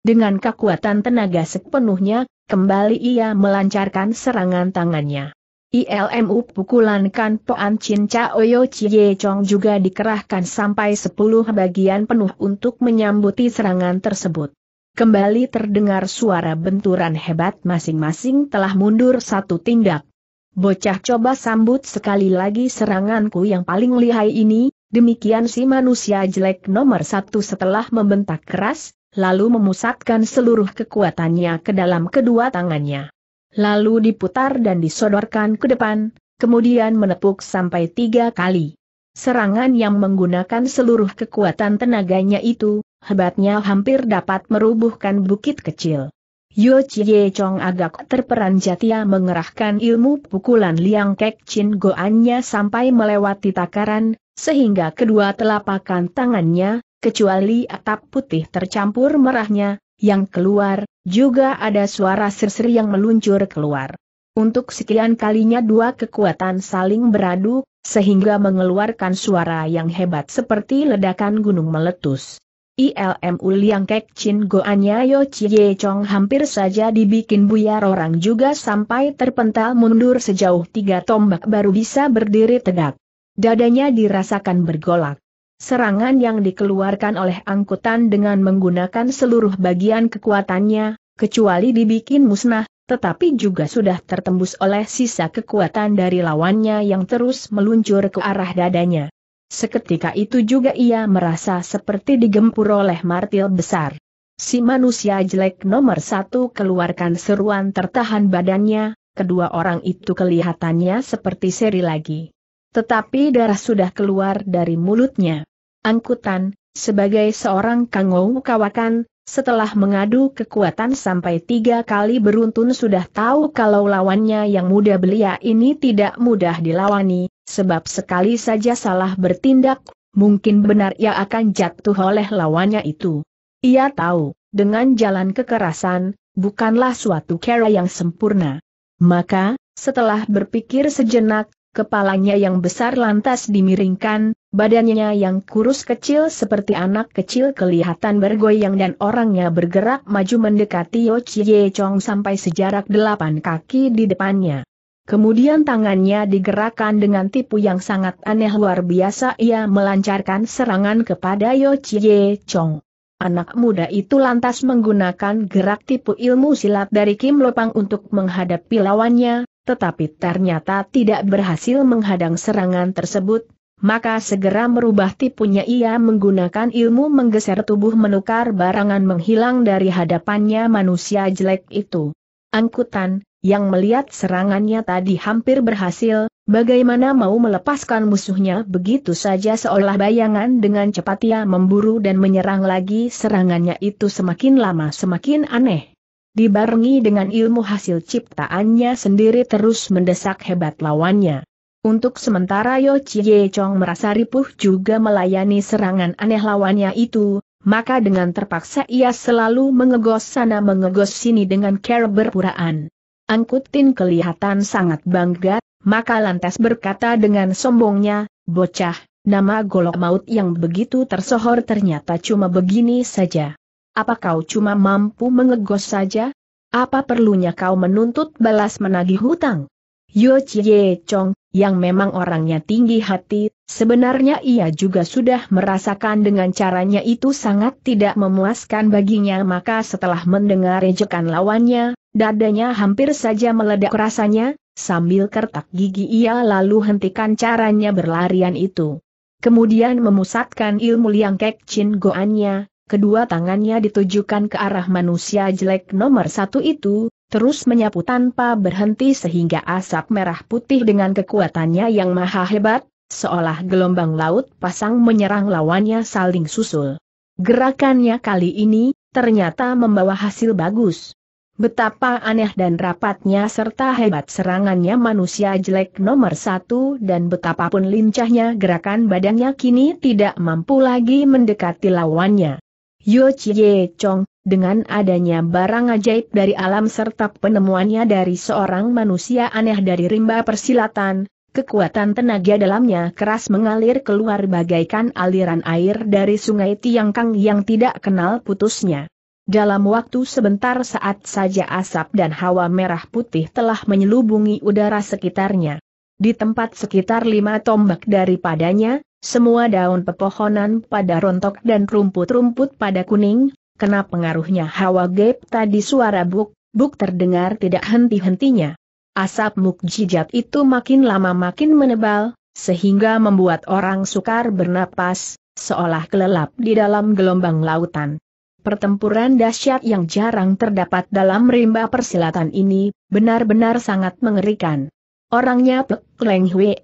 Dengan kekuatan tenaga sepenuhnya, kembali ia melancarkan serangan tangannya. ILMU pukulan kan Poan Chin Chaoyo Chie Chong juga dikerahkan sampai 10 bagian penuh untuk menyambuti serangan tersebut. Kembali terdengar suara benturan hebat masing-masing telah mundur satu tindak. Bocah coba sambut sekali lagi seranganku yang paling lihai ini, Demikian si manusia jelek nomor satu setelah membentak keras, lalu memusatkan seluruh kekuatannya ke dalam kedua tangannya. Lalu diputar dan disodorkan ke depan, kemudian menepuk sampai tiga kali. Serangan yang menggunakan seluruh kekuatan tenaganya itu, hebatnya hampir dapat merubuhkan bukit kecil. Yo Chie Chong agak terperanjat ia mengerahkan ilmu pukulan Liang Kek Chin Goannya sampai melewati takaran, sehingga kedua telapakan tangannya, kecuali atap putih tercampur merahnya, yang keluar, juga ada suara serseri yang meluncur keluar. Untuk sekian kalinya dua kekuatan saling beradu, sehingga mengeluarkan suara yang hebat seperti ledakan gunung meletus. ILM Uliang Kek Chin Goanya Yo Chie Chong hampir saja dibikin buyar orang juga sampai terpental mundur sejauh tiga tombak baru bisa berdiri tegak. Dadanya dirasakan bergolak. Serangan yang dikeluarkan oleh angkutan dengan menggunakan seluruh bagian kekuatannya, kecuali dibikin musnah, tetapi juga sudah tertembus oleh sisa kekuatan dari lawannya yang terus meluncur ke arah dadanya. Seketika itu juga ia merasa seperti digempur oleh martil besar. Si manusia jelek nomor satu keluarkan seruan tertahan badannya, kedua orang itu kelihatannya seperti seri lagi. Tetapi darah sudah keluar dari mulutnya. Angkutan, sebagai seorang kangou kawakan, setelah mengadu kekuatan sampai tiga kali beruntun sudah tahu kalau lawannya yang muda belia ini tidak mudah dilawani, sebab sekali saja salah bertindak, mungkin benar ia akan jatuh oleh lawannya itu. Ia tahu, dengan jalan kekerasan, bukanlah suatu cara yang sempurna. Maka, setelah berpikir sejenak, Kepalanya yang besar lantas dimiringkan, badannya yang kurus kecil seperti anak kecil kelihatan bergoyang dan orangnya bergerak maju mendekati Yo Chie Chong sampai sejarak delapan kaki di depannya. Kemudian tangannya digerakkan dengan tipu yang sangat aneh luar biasa ia melancarkan serangan kepada Yo Chie Chong. Anak muda itu lantas menggunakan gerak tipu ilmu silat dari Kim Lopang untuk menghadapi lawannya, tetapi ternyata tidak berhasil menghadang serangan tersebut, maka segera merubah tipunya ia menggunakan ilmu menggeser tubuh menukar barangan menghilang dari hadapannya manusia jelek itu. Angkutan, yang melihat serangannya tadi hampir berhasil, bagaimana mau melepaskan musuhnya begitu saja seolah bayangan dengan cepat ia memburu dan menyerang lagi serangannya itu semakin lama semakin aneh dibarengi dengan ilmu hasil ciptaannya sendiri terus mendesak hebat lawannya. Untuk sementara Yo Chie Chong merasa ripuh juga melayani serangan aneh lawannya itu, maka dengan terpaksa ia selalu mengegos sana mengegos sini dengan care berpuraan. Angkutin kelihatan sangat bangga, maka lantas berkata dengan sombongnya, bocah, nama golok maut yang begitu tersohor ternyata cuma begini saja. Apa kau cuma mampu mengegos saja? Apa perlunya kau menuntut balas menagih hutang? Yo Chie Chong, yang memang orangnya tinggi hati, sebenarnya ia juga sudah merasakan dengan caranya itu sangat tidak memuaskan baginya maka setelah mendengar ejekan lawannya, dadanya hampir saja meledak rasanya, sambil kertak gigi ia lalu hentikan caranya berlarian itu. Kemudian memusatkan ilmu liang kek cin goannya, kedua tangannya ditujukan ke arah manusia jelek nomor satu itu, terus menyapu tanpa berhenti sehingga asap merah putih dengan kekuatannya yang maha hebat, seolah gelombang laut pasang menyerang lawannya saling susul. Gerakannya kali ini, ternyata membawa hasil bagus. Betapa aneh dan rapatnya serta hebat serangannya manusia jelek nomor satu dan betapapun lincahnya gerakan badannya kini tidak mampu lagi mendekati lawannya. Yo Chie Chong, dengan adanya barang ajaib dari alam serta penemuannya dari seorang manusia aneh dari rimba persilatan, kekuatan tenaga dalamnya keras mengalir keluar bagaikan aliran air dari sungai Tiangkang yang tidak kenal putusnya. Dalam waktu sebentar saat saja asap dan hawa merah putih telah menyelubungi udara sekitarnya. Di tempat sekitar lima tombak daripadanya, semua daun pepohonan pada rontok dan rumput-rumput pada kuning, kena pengaruhnya hawa gap tadi suara buk, buk terdengar tidak henti-hentinya. Asap mukjijat itu makin lama makin menebal, sehingga membuat orang sukar bernapas, seolah kelelap di dalam gelombang lautan. Pertempuran dahsyat yang jarang terdapat dalam rimba persilatan ini, benar-benar sangat mengerikan. Orangnya Pek Leng Hwe,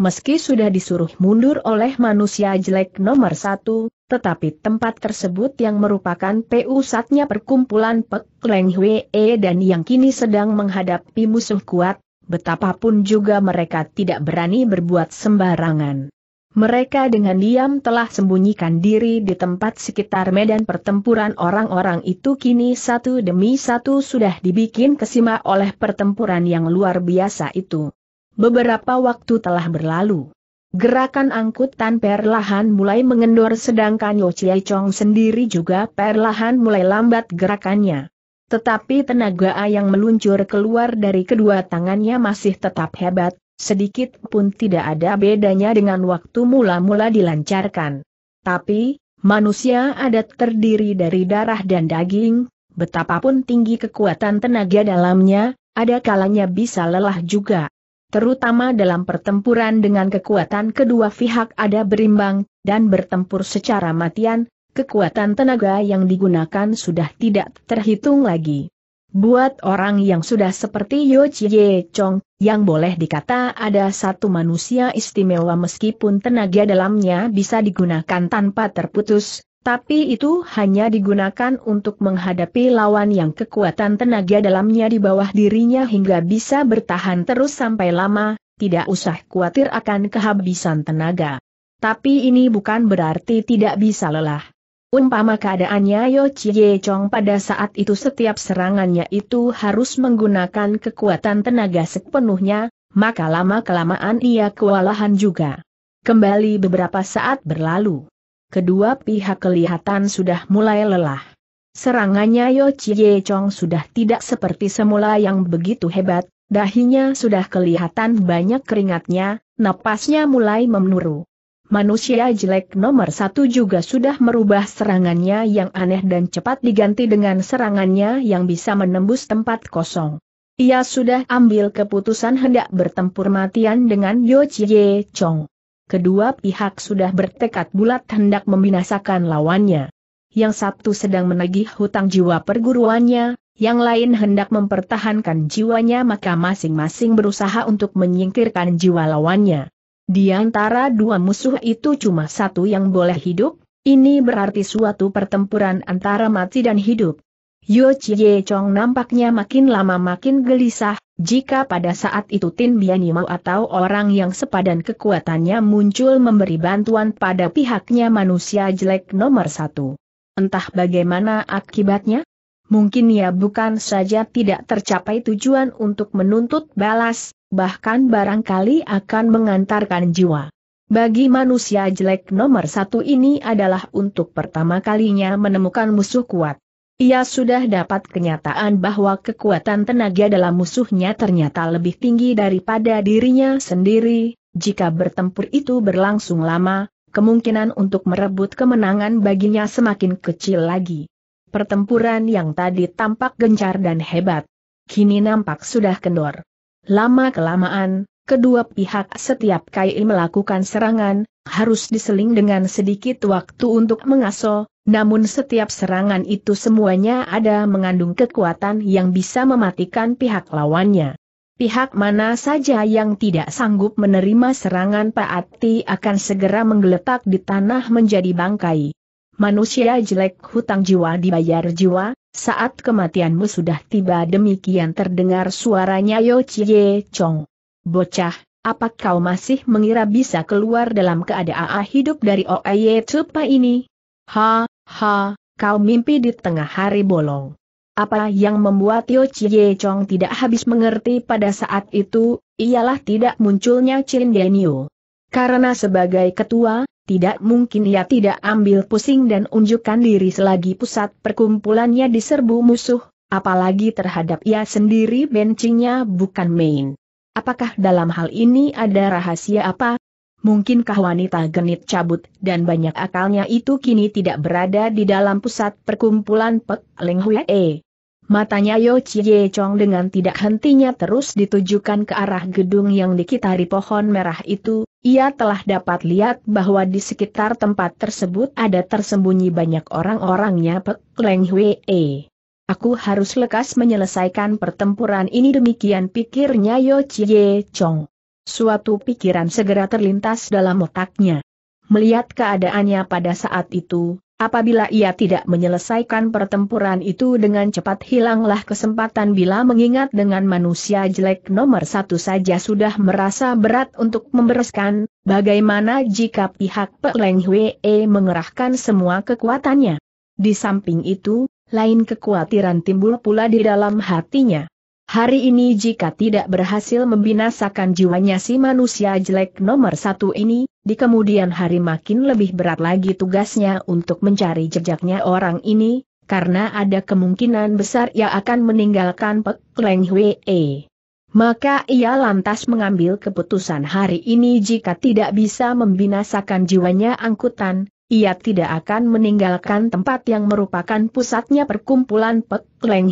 meski sudah disuruh mundur oleh manusia jelek nomor satu, tetapi tempat tersebut yang merupakan pusatnya perkumpulan Pek Leng Hwe e dan yang kini sedang menghadapi musuh kuat, betapapun juga mereka tidak berani berbuat sembarangan. Mereka dengan diam telah sembunyikan diri di tempat sekitar medan pertempuran orang-orang itu kini satu demi satu sudah dibikin kesima oleh pertempuran yang luar biasa itu. Beberapa waktu telah berlalu. Gerakan angkutan perlahan mulai mengendor sedangkan Yo Chie Chong sendiri juga perlahan mulai lambat gerakannya. Tetapi tenaga A yang meluncur keluar dari kedua tangannya masih tetap hebat, sedikit pun tidak ada bedanya dengan waktu mula-mula dilancarkan. Tapi, manusia adat terdiri dari darah dan daging, betapapun tinggi kekuatan tenaga dalamnya, ada kalanya bisa lelah juga terutama dalam pertempuran dengan kekuatan kedua pihak ada berimbang, dan bertempur secara matian, kekuatan tenaga yang digunakan sudah tidak terhitung lagi. Buat orang yang sudah seperti Yo Chie Chong, yang boleh dikata ada satu manusia istimewa meskipun tenaga dalamnya bisa digunakan tanpa terputus, tapi itu hanya digunakan untuk menghadapi lawan yang kekuatan tenaga dalamnya di bawah dirinya hingga bisa bertahan terus sampai lama, tidak usah khawatir akan kehabisan tenaga. Tapi ini bukan berarti tidak bisa lelah. Umpama keadaannya Yo Chie Chong pada saat itu setiap serangannya itu harus menggunakan kekuatan tenaga sepenuhnya, maka lama-kelamaan ia kewalahan juga. Kembali beberapa saat berlalu kedua pihak kelihatan sudah mulai lelah. Serangannya Yo Chie Chong sudah tidak seperti semula yang begitu hebat, dahinya sudah kelihatan banyak keringatnya, napasnya mulai memnuru. Manusia jelek nomor satu juga sudah merubah serangannya yang aneh dan cepat diganti dengan serangannya yang bisa menembus tempat kosong. Ia sudah ambil keputusan hendak bertempur matian dengan Yo Chie Chong kedua pihak sudah bertekad bulat hendak membinasakan lawannya. Yang satu sedang menagih hutang jiwa perguruannya, yang lain hendak mempertahankan jiwanya maka masing-masing berusaha untuk menyingkirkan jiwa lawannya. Di antara dua musuh itu cuma satu yang boleh hidup, ini berarti suatu pertempuran antara mati dan hidup. Yo Chie Chong nampaknya makin lama makin gelisah, jika pada saat itu Tin Bianimau atau orang yang sepadan kekuatannya muncul memberi bantuan pada pihaknya manusia jelek nomor satu. Entah bagaimana akibatnya? Mungkin ia bukan saja tidak tercapai tujuan untuk menuntut balas, bahkan barangkali akan mengantarkan jiwa. Bagi manusia jelek nomor satu ini adalah untuk pertama kalinya menemukan musuh kuat. Ia sudah dapat kenyataan bahwa kekuatan tenaga dalam musuhnya ternyata lebih tinggi daripada dirinya sendiri, jika bertempur itu berlangsung lama, kemungkinan untuk merebut kemenangan baginya semakin kecil lagi. Pertempuran yang tadi tampak gencar dan hebat, kini nampak sudah kendor. Lama-kelamaan, kedua pihak setiap kali melakukan serangan, harus diseling dengan sedikit waktu untuk mengaso, namun setiap serangan itu semuanya ada mengandung kekuatan yang bisa mematikan pihak lawannya. Pihak mana saja yang tidak sanggup menerima serangan Paati akan segera menggeletak di tanah menjadi bangkai. Manusia jelek hutang jiwa dibayar jiwa, saat kematianmu sudah tiba demikian terdengar suaranya Yo Chie Chong. Bocah, apa kau masih mengira bisa keluar dalam keadaan hidup dari Oye Tupa ini? Ha, Ha, kau mimpi di tengah hari bolong. Apa yang membuat Tio Chie Chong tidak habis mengerti pada saat itu, ialah tidak munculnya Chin Denio. Karena sebagai ketua, tidak mungkin ia tidak ambil pusing dan unjukkan diri selagi pusat perkumpulannya diserbu musuh, apalagi terhadap ia sendiri bencinya bukan main. Apakah dalam hal ini ada rahasia apa, Mungkinkah wanita genit cabut dan banyak akalnya itu kini tidak berada di dalam pusat perkumpulan Pek Leng Hue? Matanya Yo Chie Chong dengan tidak hentinya terus ditujukan ke arah gedung yang dikitari pohon merah itu, ia telah dapat lihat bahwa di sekitar tempat tersebut ada tersembunyi banyak orang-orangnya Pek Leng Hue. Aku harus lekas menyelesaikan pertempuran ini demikian pikirnya Yo Chie Chong. Suatu pikiran segera terlintas dalam otaknya. Melihat keadaannya pada saat itu, Apabila ia tidak menyelesaikan pertempuran itu dengan cepat hilanglah kesempatan bila mengingat dengan manusia jelek nomor satu saja sudah merasa berat untuk membereskan, bagaimana jika pihak Pek Leng Hwe mengerahkan semua kekuatannya. Di samping itu, lain kekhawatiran timbul pula di dalam hatinya. Hari ini jika tidak berhasil membinasakan jiwanya si manusia jelek nomor satu ini, di kemudian hari makin lebih berat lagi tugasnya untuk mencari jejaknya orang ini, karena ada kemungkinan besar ia akan meninggalkan Pek Leng Maka ia lantas mengambil keputusan hari ini jika tidak bisa membinasakan jiwanya angkutan, ia tidak akan meninggalkan tempat yang merupakan pusatnya perkumpulan Pek Leng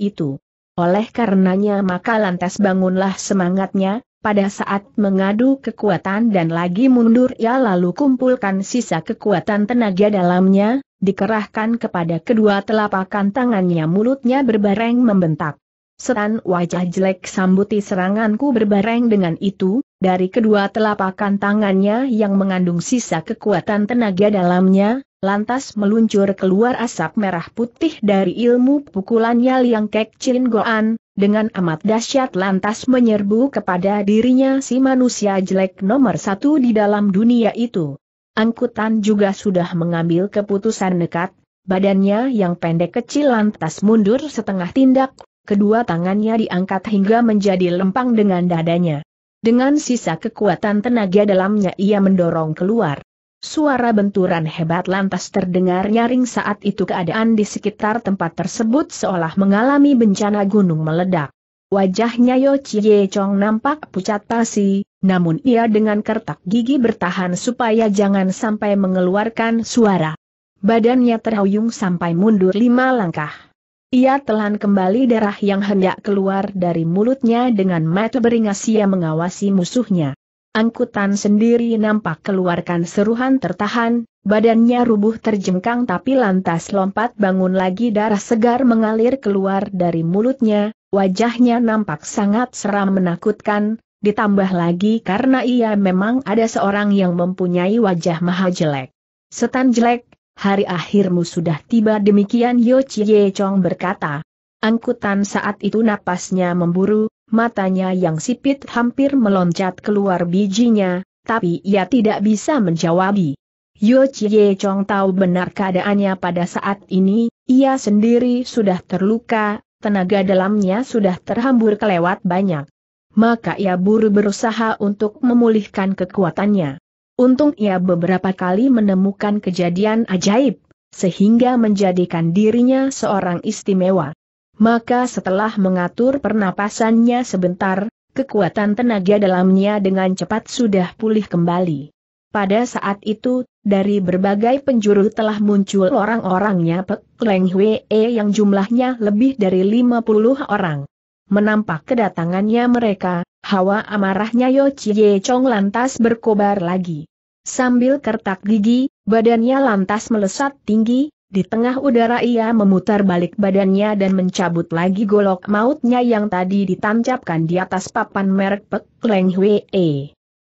itu. Oleh karenanya maka lantas bangunlah semangatnya, pada saat mengadu kekuatan dan lagi mundur ia lalu kumpulkan sisa kekuatan tenaga dalamnya, dikerahkan kepada kedua telapakan tangannya mulutnya berbareng membentak. Setan wajah jelek sambuti seranganku berbareng dengan itu, dari kedua telapakan tangannya yang mengandung sisa kekuatan tenaga dalamnya, Lantas meluncur keluar asap merah putih dari ilmu pukulannya Liang Kek Chin Goan, dengan amat dahsyat lantas menyerbu kepada dirinya si manusia jelek nomor satu di dalam dunia itu. Angkutan juga sudah mengambil keputusan nekat, badannya yang pendek kecil lantas mundur setengah tindak, kedua tangannya diangkat hingga menjadi lempang dengan dadanya. Dengan sisa kekuatan tenaga dalamnya ia mendorong keluar. Suara benturan hebat lantas terdengar nyaring saat itu keadaan di sekitar tempat tersebut seolah mengalami bencana gunung meledak. Wajahnya Yo Chie Chong nampak pucat pasi, namun ia dengan kertak gigi bertahan supaya jangan sampai mengeluarkan suara. Badannya terhuyung sampai mundur lima langkah. Ia telan kembali darah yang hendak keluar dari mulutnya dengan mata beringas ia mengawasi musuhnya. Angkutan sendiri nampak keluarkan seruhan tertahan, badannya rubuh terjengkang tapi lantas lompat bangun lagi darah segar mengalir keluar dari mulutnya, wajahnya nampak sangat seram menakutkan, ditambah lagi karena ia memang ada seorang yang mempunyai wajah maha jelek. Setan jelek, hari akhirmu sudah tiba demikian Yo Chie Chong berkata. Angkutan saat itu napasnya memburu, matanya yang sipit hampir meloncat keluar bijinya, tapi ia tidak bisa menjawabi. Yo Chie Chong tahu benar keadaannya pada saat ini, ia sendiri sudah terluka, tenaga dalamnya sudah terhambur kelewat banyak. Maka ia buru berusaha untuk memulihkan kekuatannya. Untung ia beberapa kali menemukan kejadian ajaib, sehingga menjadikan dirinya seorang istimewa. Maka setelah mengatur pernapasannya sebentar, kekuatan tenaga dalamnya dengan cepat sudah pulih kembali. Pada saat itu, dari berbagai penjuru telah muncul orang-orangnya Pek Leng Hwee yang jumlahnya lebih dari 50 orang. Menampak kedatangannya mereka, hawa amarahnya Yo Chie Chong lantas berkobar lagi. Sambil kertak gigi, badannya lantas melesat tinggi, di tengah udara ia memutar balik badannya dan mencabut lagi golok mautnya yang tadi ditancapkan di atas papan merek Pek Leng Hwe.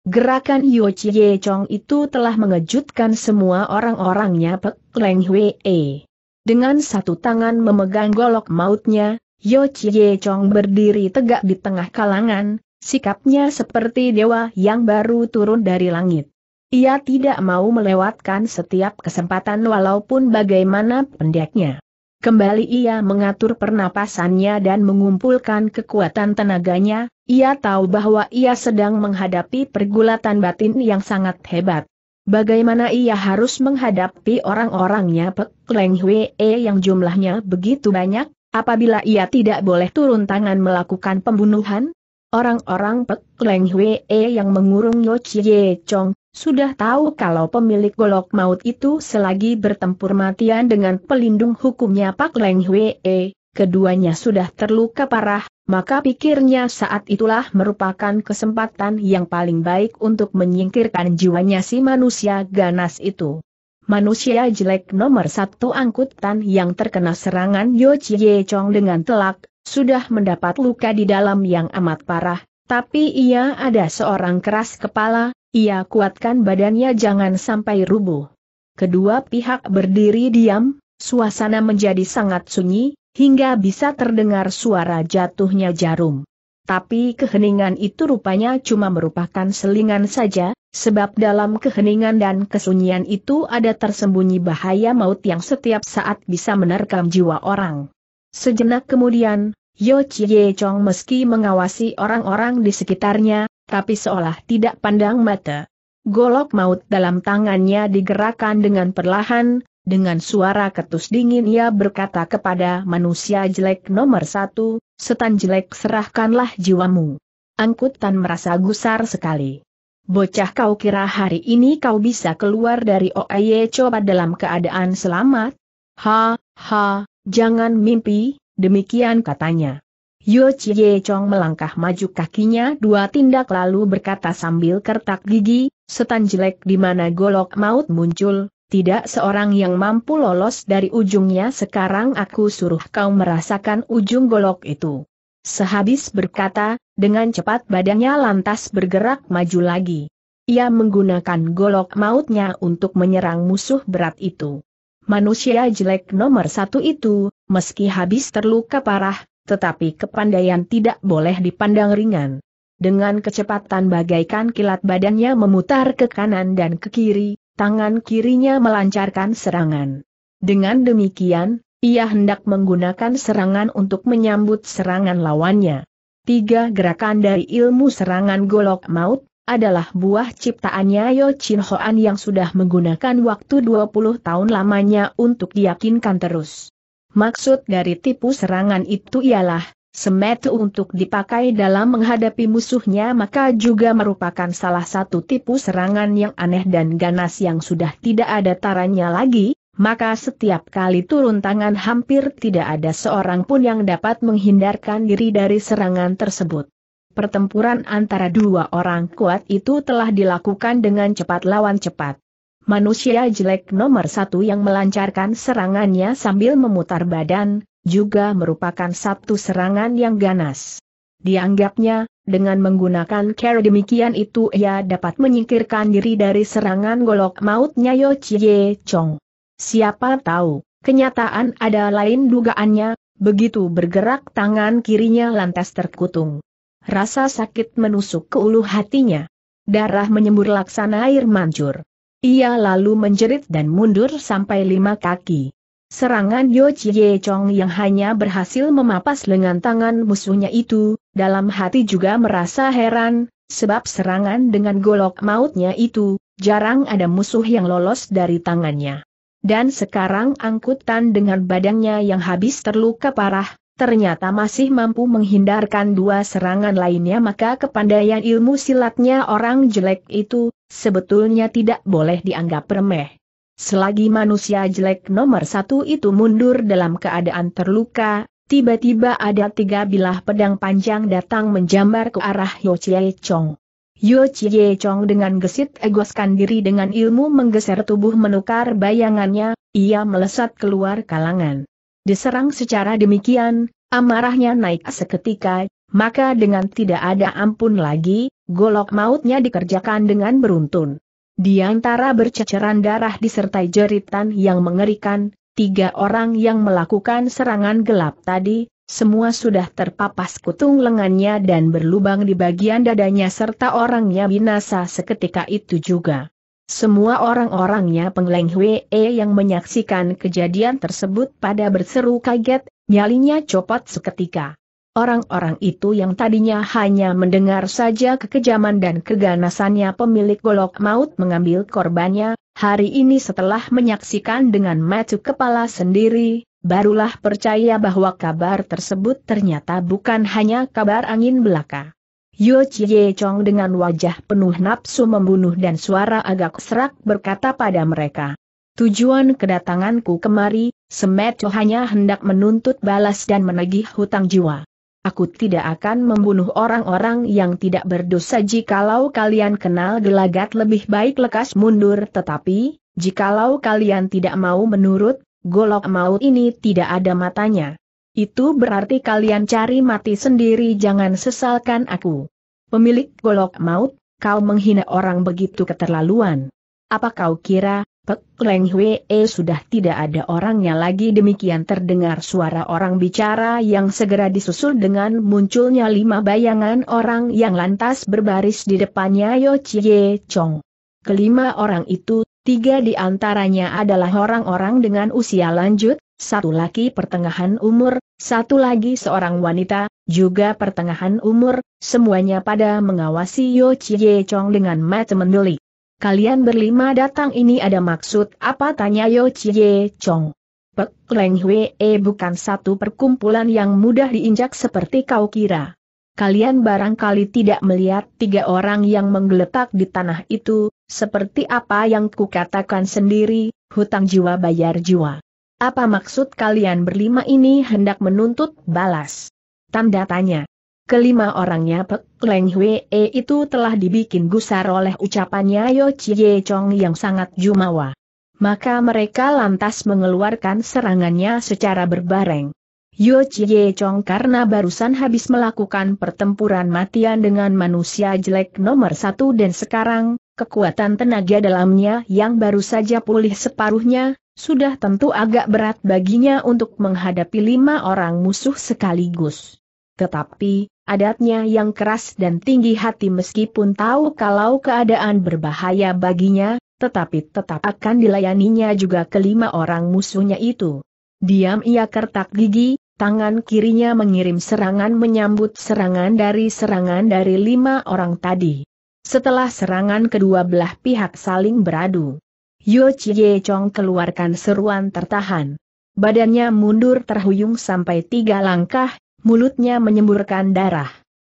Gerakan Yo Chie Chong itu telah mengejutkan semua orang-orangnya Pek Leng Hwe. Dengan satu tangan memegang golok mautnya, Yo Chie Chong berdiri tegak di tengah kalangan, sikapnya seperti dewa yang baru turun dari langit. Ia tidak mau melewatkan setiap kesempatan walaupun bagaimana pendeknya. Kembali ia mengatur pernapasannya dan mengumpulkan kekuatan tenaganya, ia tahu bahwa ia sedang menghadapi pergulatan batin yang sangat hebat. Bagaimana ia harus menghadapi orang-orangnya Pek Leng Hwee yang jumlahnya begitu banyak, apabila ia tidak boleh turun tangan melakukan pembunuhan? Orang-orang Pek Leng Hwee yang mengurung Yo Chie Chong, sudah tahu kalau pemilik golok maut itu selagi bertempur matian dengan pelindung hukumnya Pak Leng Hwee, keduanya sudah terluka parah, maka pikirnya saat itulah merupakan kesempatan yang paling baik untuk menyingkirkan jiwanya si manusia ganas itu. Manusia jelek nomor satu angkutan yang terkena serangan Yo Chie Chong dengan telak, sudah mendapat luka di dalam yang amat parah, tapi ia ada seorang keras kepala, ia kuatkan badannya jangan sampai rubuh. Kedua pihak berdiri diam, suasana menjadi sangat sunyi, hingga bisa terdengar suara jatuhnya jarum. Tapi keheningan itu rupanya cuma merupakan selingan saja, sebab dalam keheningan dan kesunyian itu ada tersembunyi bahaya maut yang setiap saat bisa menerkam jiwa orang. Sejenak kemudian, Yo Chie Chong meski mengawasi orang-orang di sekitarnya, tapi seolah tidak pandang mata. Golok maut dalam tangannya digerakkan dengan perlahan, dengan suara ketus dingin ia berkata kepada manusia jelek nomor satu, setan jelek serahkanlah jiwamu. Angkutan merasa gusar sekali. Bocah kau kira hari ini kau bisa keluar dari OAY coba dalam keadaan selamat? Ha, ha, jangan mimpi, demikian katanya. Yo Chie Chong melangkah maju kakinya dua tindak lalu berkata sambil kertak gigi, setan jelek di mana golok maut muncul, tidak seorang yang mampu lolos dari ujungnya sekarang aku suruh kau merasakan ujung golok itu. Sehabis berkata, dengan cepat badannya lantas bergerak maju lagi. Ia menggunakan golok mautnya untuk menyerang musuh berat itu. Manusia jelek nomor satu itu, meski habis terluka parah, tetapi kepandaian tidak boleh dipandang ringan. Dengan kecepatan bagaikan kilat badannya memutar ke kanan dan ke kiri, tangan kirinya melancarkan serangan. Dengan demikian, ia hendak menggunakan serangan untuk menyambut serangan lawannya. Tiga gerakan dari ilmu serangan golok maut, adalah buah ciptaannya Yo Chin Hoan yang sudah menggunakan waktu 20 tahun lamanya untuk diyakinkan terus. Maksud dari tipu serangan itu ialah, semetu untuk dipakai dalam menghadapi musuhnya maka juga merupakan salah satu tipu serangan yang aneh dan ganas yang sudah tidak ada taranya lagi, maka setiap kali turun tangan hampir tidak ada seorang pun yang dapat menghindarkan diri dari serangan tersebut. Pertempuran antara dua orang kuat itu telah dilakukan dengan cepat lawan cepat manusia jelek nomor satu yang melancarkan serangannya sambil memutar badan, juga merupakan satu serangan yang ganas. Dianggapnya, dengan menggunakan cara demikian itu ia dapat menyingkirkan diri dari serangan golok mautnya Yo Chie Chong. Siapa tahu, kenyataan ada lain dugaannya, begitu bergerak tangan kirinya lantas terkutung. Rasa sakit menusuk ke ulu hatinya. Darah menyembur laksana air mancur. Ia lalu menjerit dan mundur sampai lima kaki. Serangan Yo Chie Chong yang hanya berhasil memapas lengan tangan musuhnya itu, dalam hati juga merasa heran, sebab serangan dengan golok mautnya itu, jarang ada musuh yang lolos dari tangannya. Dan sekarang angkutan dengan badannya yang habis terluka parah, ternyata masih mampu menghindarkan dua serangan lainnya maka kepandaian ilmu silatnya orang jelek itu, sebetulnya tidak boleh dianggap remeh. Selagi manusia jelek nomor satu itu mundur dalam keadaan terluka, tiba-tiba ada tiga bilah pedang panjang datang menjambar ke arah Yo Chie Chong. Yo Chie Chong dengan gesit egoskan diri dengan ilmu menggeser tubuh menukar bayangannya, ia melesat keluar kalangan. Diserang secara demikian, amarahnya naik seketika, maka dengan tidak ada ampun lagi, golok mautnya dikerjakan dengan beruntun. Di antara berceceran darah disertai jeritan yang mengerikan, tiga orang yang melakukan serangan gelap tadi, semua sudah terpapas kutung lengannya dan berlubang di bagian dadanya serta orangnya binasa seketika itu juga. Semua orang-orangnya pengleng Hwee yang menyaksikan kejadian tersebut pada berseru kaget, nyalinya copot seketika. Orang-orang itu yang tadinya hanya mendengar saja kekejaman dan keganasannya pemilik golok maut mengambil korbannya, hari ini setelah menyaksikan dengan mata kepala sendiri, barulah percaya bahwa kabar tersebut ternyata bukan hanya kabar angin belaka. Yu Chie Chong dengan wajah penuh nafsu membunuh dan suara agak serak berkata pada mereka. Tujuan kedatanganku kemari, Semet hanya hendak menuntut balas dan menagih hutang jiwa. Aku tidak akan membunuh orang-orang yang tidak berdosa jikalau kalian kenal gelagat lebih baik lekas mundur tetapi, jikalau kalian tidak mau menurut, golok maut ini tidak ada matanya. Itu berarti kalian cari mati sendiri jangan sesalkan aku. Pemilik golok maut, kau menghina orang begitu keterlaluan. Apa kau kira, Pek Leng Hwe eh, sudah tidak ada orangnya lagi demikian terdengar suara orang bicara yang segera disusul dengan munculnya lima bayangan orang yang lantas berbaris di depannya Yo Chie Chong. Kelima orang itu, tiga di antaranya adalah orang-orang dengan usia lanjut, satu laki pertengahan umur, satu lagi seorang wanita, juga pertengahan umur, semuanya pada mengawasi Yo Chie Chong dengan mata mendelik. Kalian berlima datang ini ada maksud apa tanya Yo Chie Chong. Pek Leng Hwe eh, bukan satu perkumpulan yang mudah diinjak seperti kau kira. Kalian barangkali tidak melihat tiga orang yang menggeletak di tanah itu, seperti apa yang kukatakan sendiri, hutang jiwa bayar jiwa. Apa maksud kalian berlima ini hendak menuntut balas? Tanda tanya. Kelima orangnya Pek Leng Hwee itu telah dibikin gusar oleh ucapannya Yo Chie Chong yang sangat jumawa. Maka mereka lantas mengeluarkan serangannya secara berbareng. Yo Chie Chong karena barusan habis melakukan pertempuran matian dengan manusia jelek nomor satu dan sekarang, kekuatan tenaga dalamnya yang baru saja pulih separuhnya, sudah tentu agak berat baginya untuk menghadapi lima orang musuh sekaligus. Tetapi, adatnya yang keras dan tinggi hati meskipun tahu kalau keadaan berbahaya baginya, tetapi tetap akan dilayaninya juga kelima orang musuhnya itu. Diam ia kertak gigi, tangan kirinya mengirim serangan menyambut serangan dari serangan dari lima orang tadi. Setelah serangan kedua belah pihak saling beradu, Yo Chie Chong keluarkan seruan tertahan. Badannya mundur terhuyung sampai tiga langkah, mulutnya menyemburkan darah.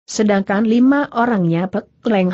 Sedangkan lima orangnya Pek Leng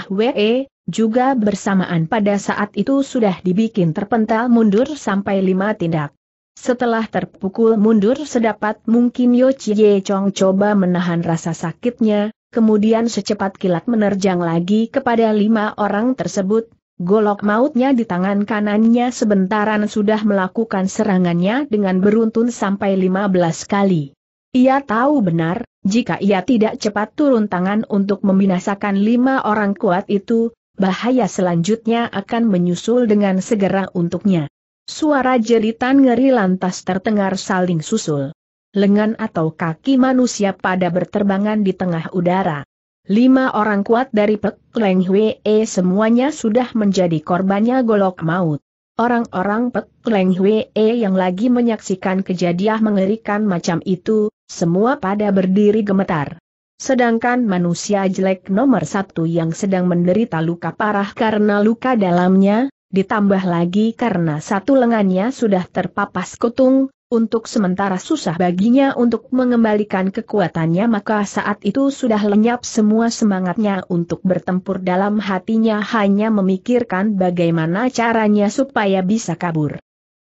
juga bersamaan pada saat itu sudah dibikin terpental mundur sampai lima tindak. Setelah terpukul mundur sedapat mungkin Yo Chie Chong coba menahan rasa sakitnya, kemudian secepat kilat menerjang lagi kepada lima orang tersebut, golok mautnya di tangan kanannya sebentaran sudah melakukan serangannya dengan beruntun sampai lima belas kali. Ia tahu benar, jika ia tidak cepat turun tangan untuk membinasakan lima orang kuat itu, bahaya selanjutnya akan menyusul dengan segera untuknya. Suara jeritan ngeri lantas terdengar saling susul. Lengan atau kaki manusia pada berterbangan di tengah udara. Lima orang kuat dari Pek Leng Hwe semuanya sudah menjadi korbannya golok maut. Orang-orang Pek Leng Hwee yang lagi menyaksikan kejadian mengerikan macam itu, semua pada berdiri gemetar. Sedangkan manusia jelek nomor satu yang sedang menderita luka parah karena luka dalamnya, ditambah lagi karena satu lengannya sudah terpapas kutung, untuk sementara susah baginya untuk mengembalikan kekuatannya maka saat itu sudah lenyap semua semangatnya untuk bertempur dalam hatinya hanya memikirkan bagaimana caranya supaya bisa kabur.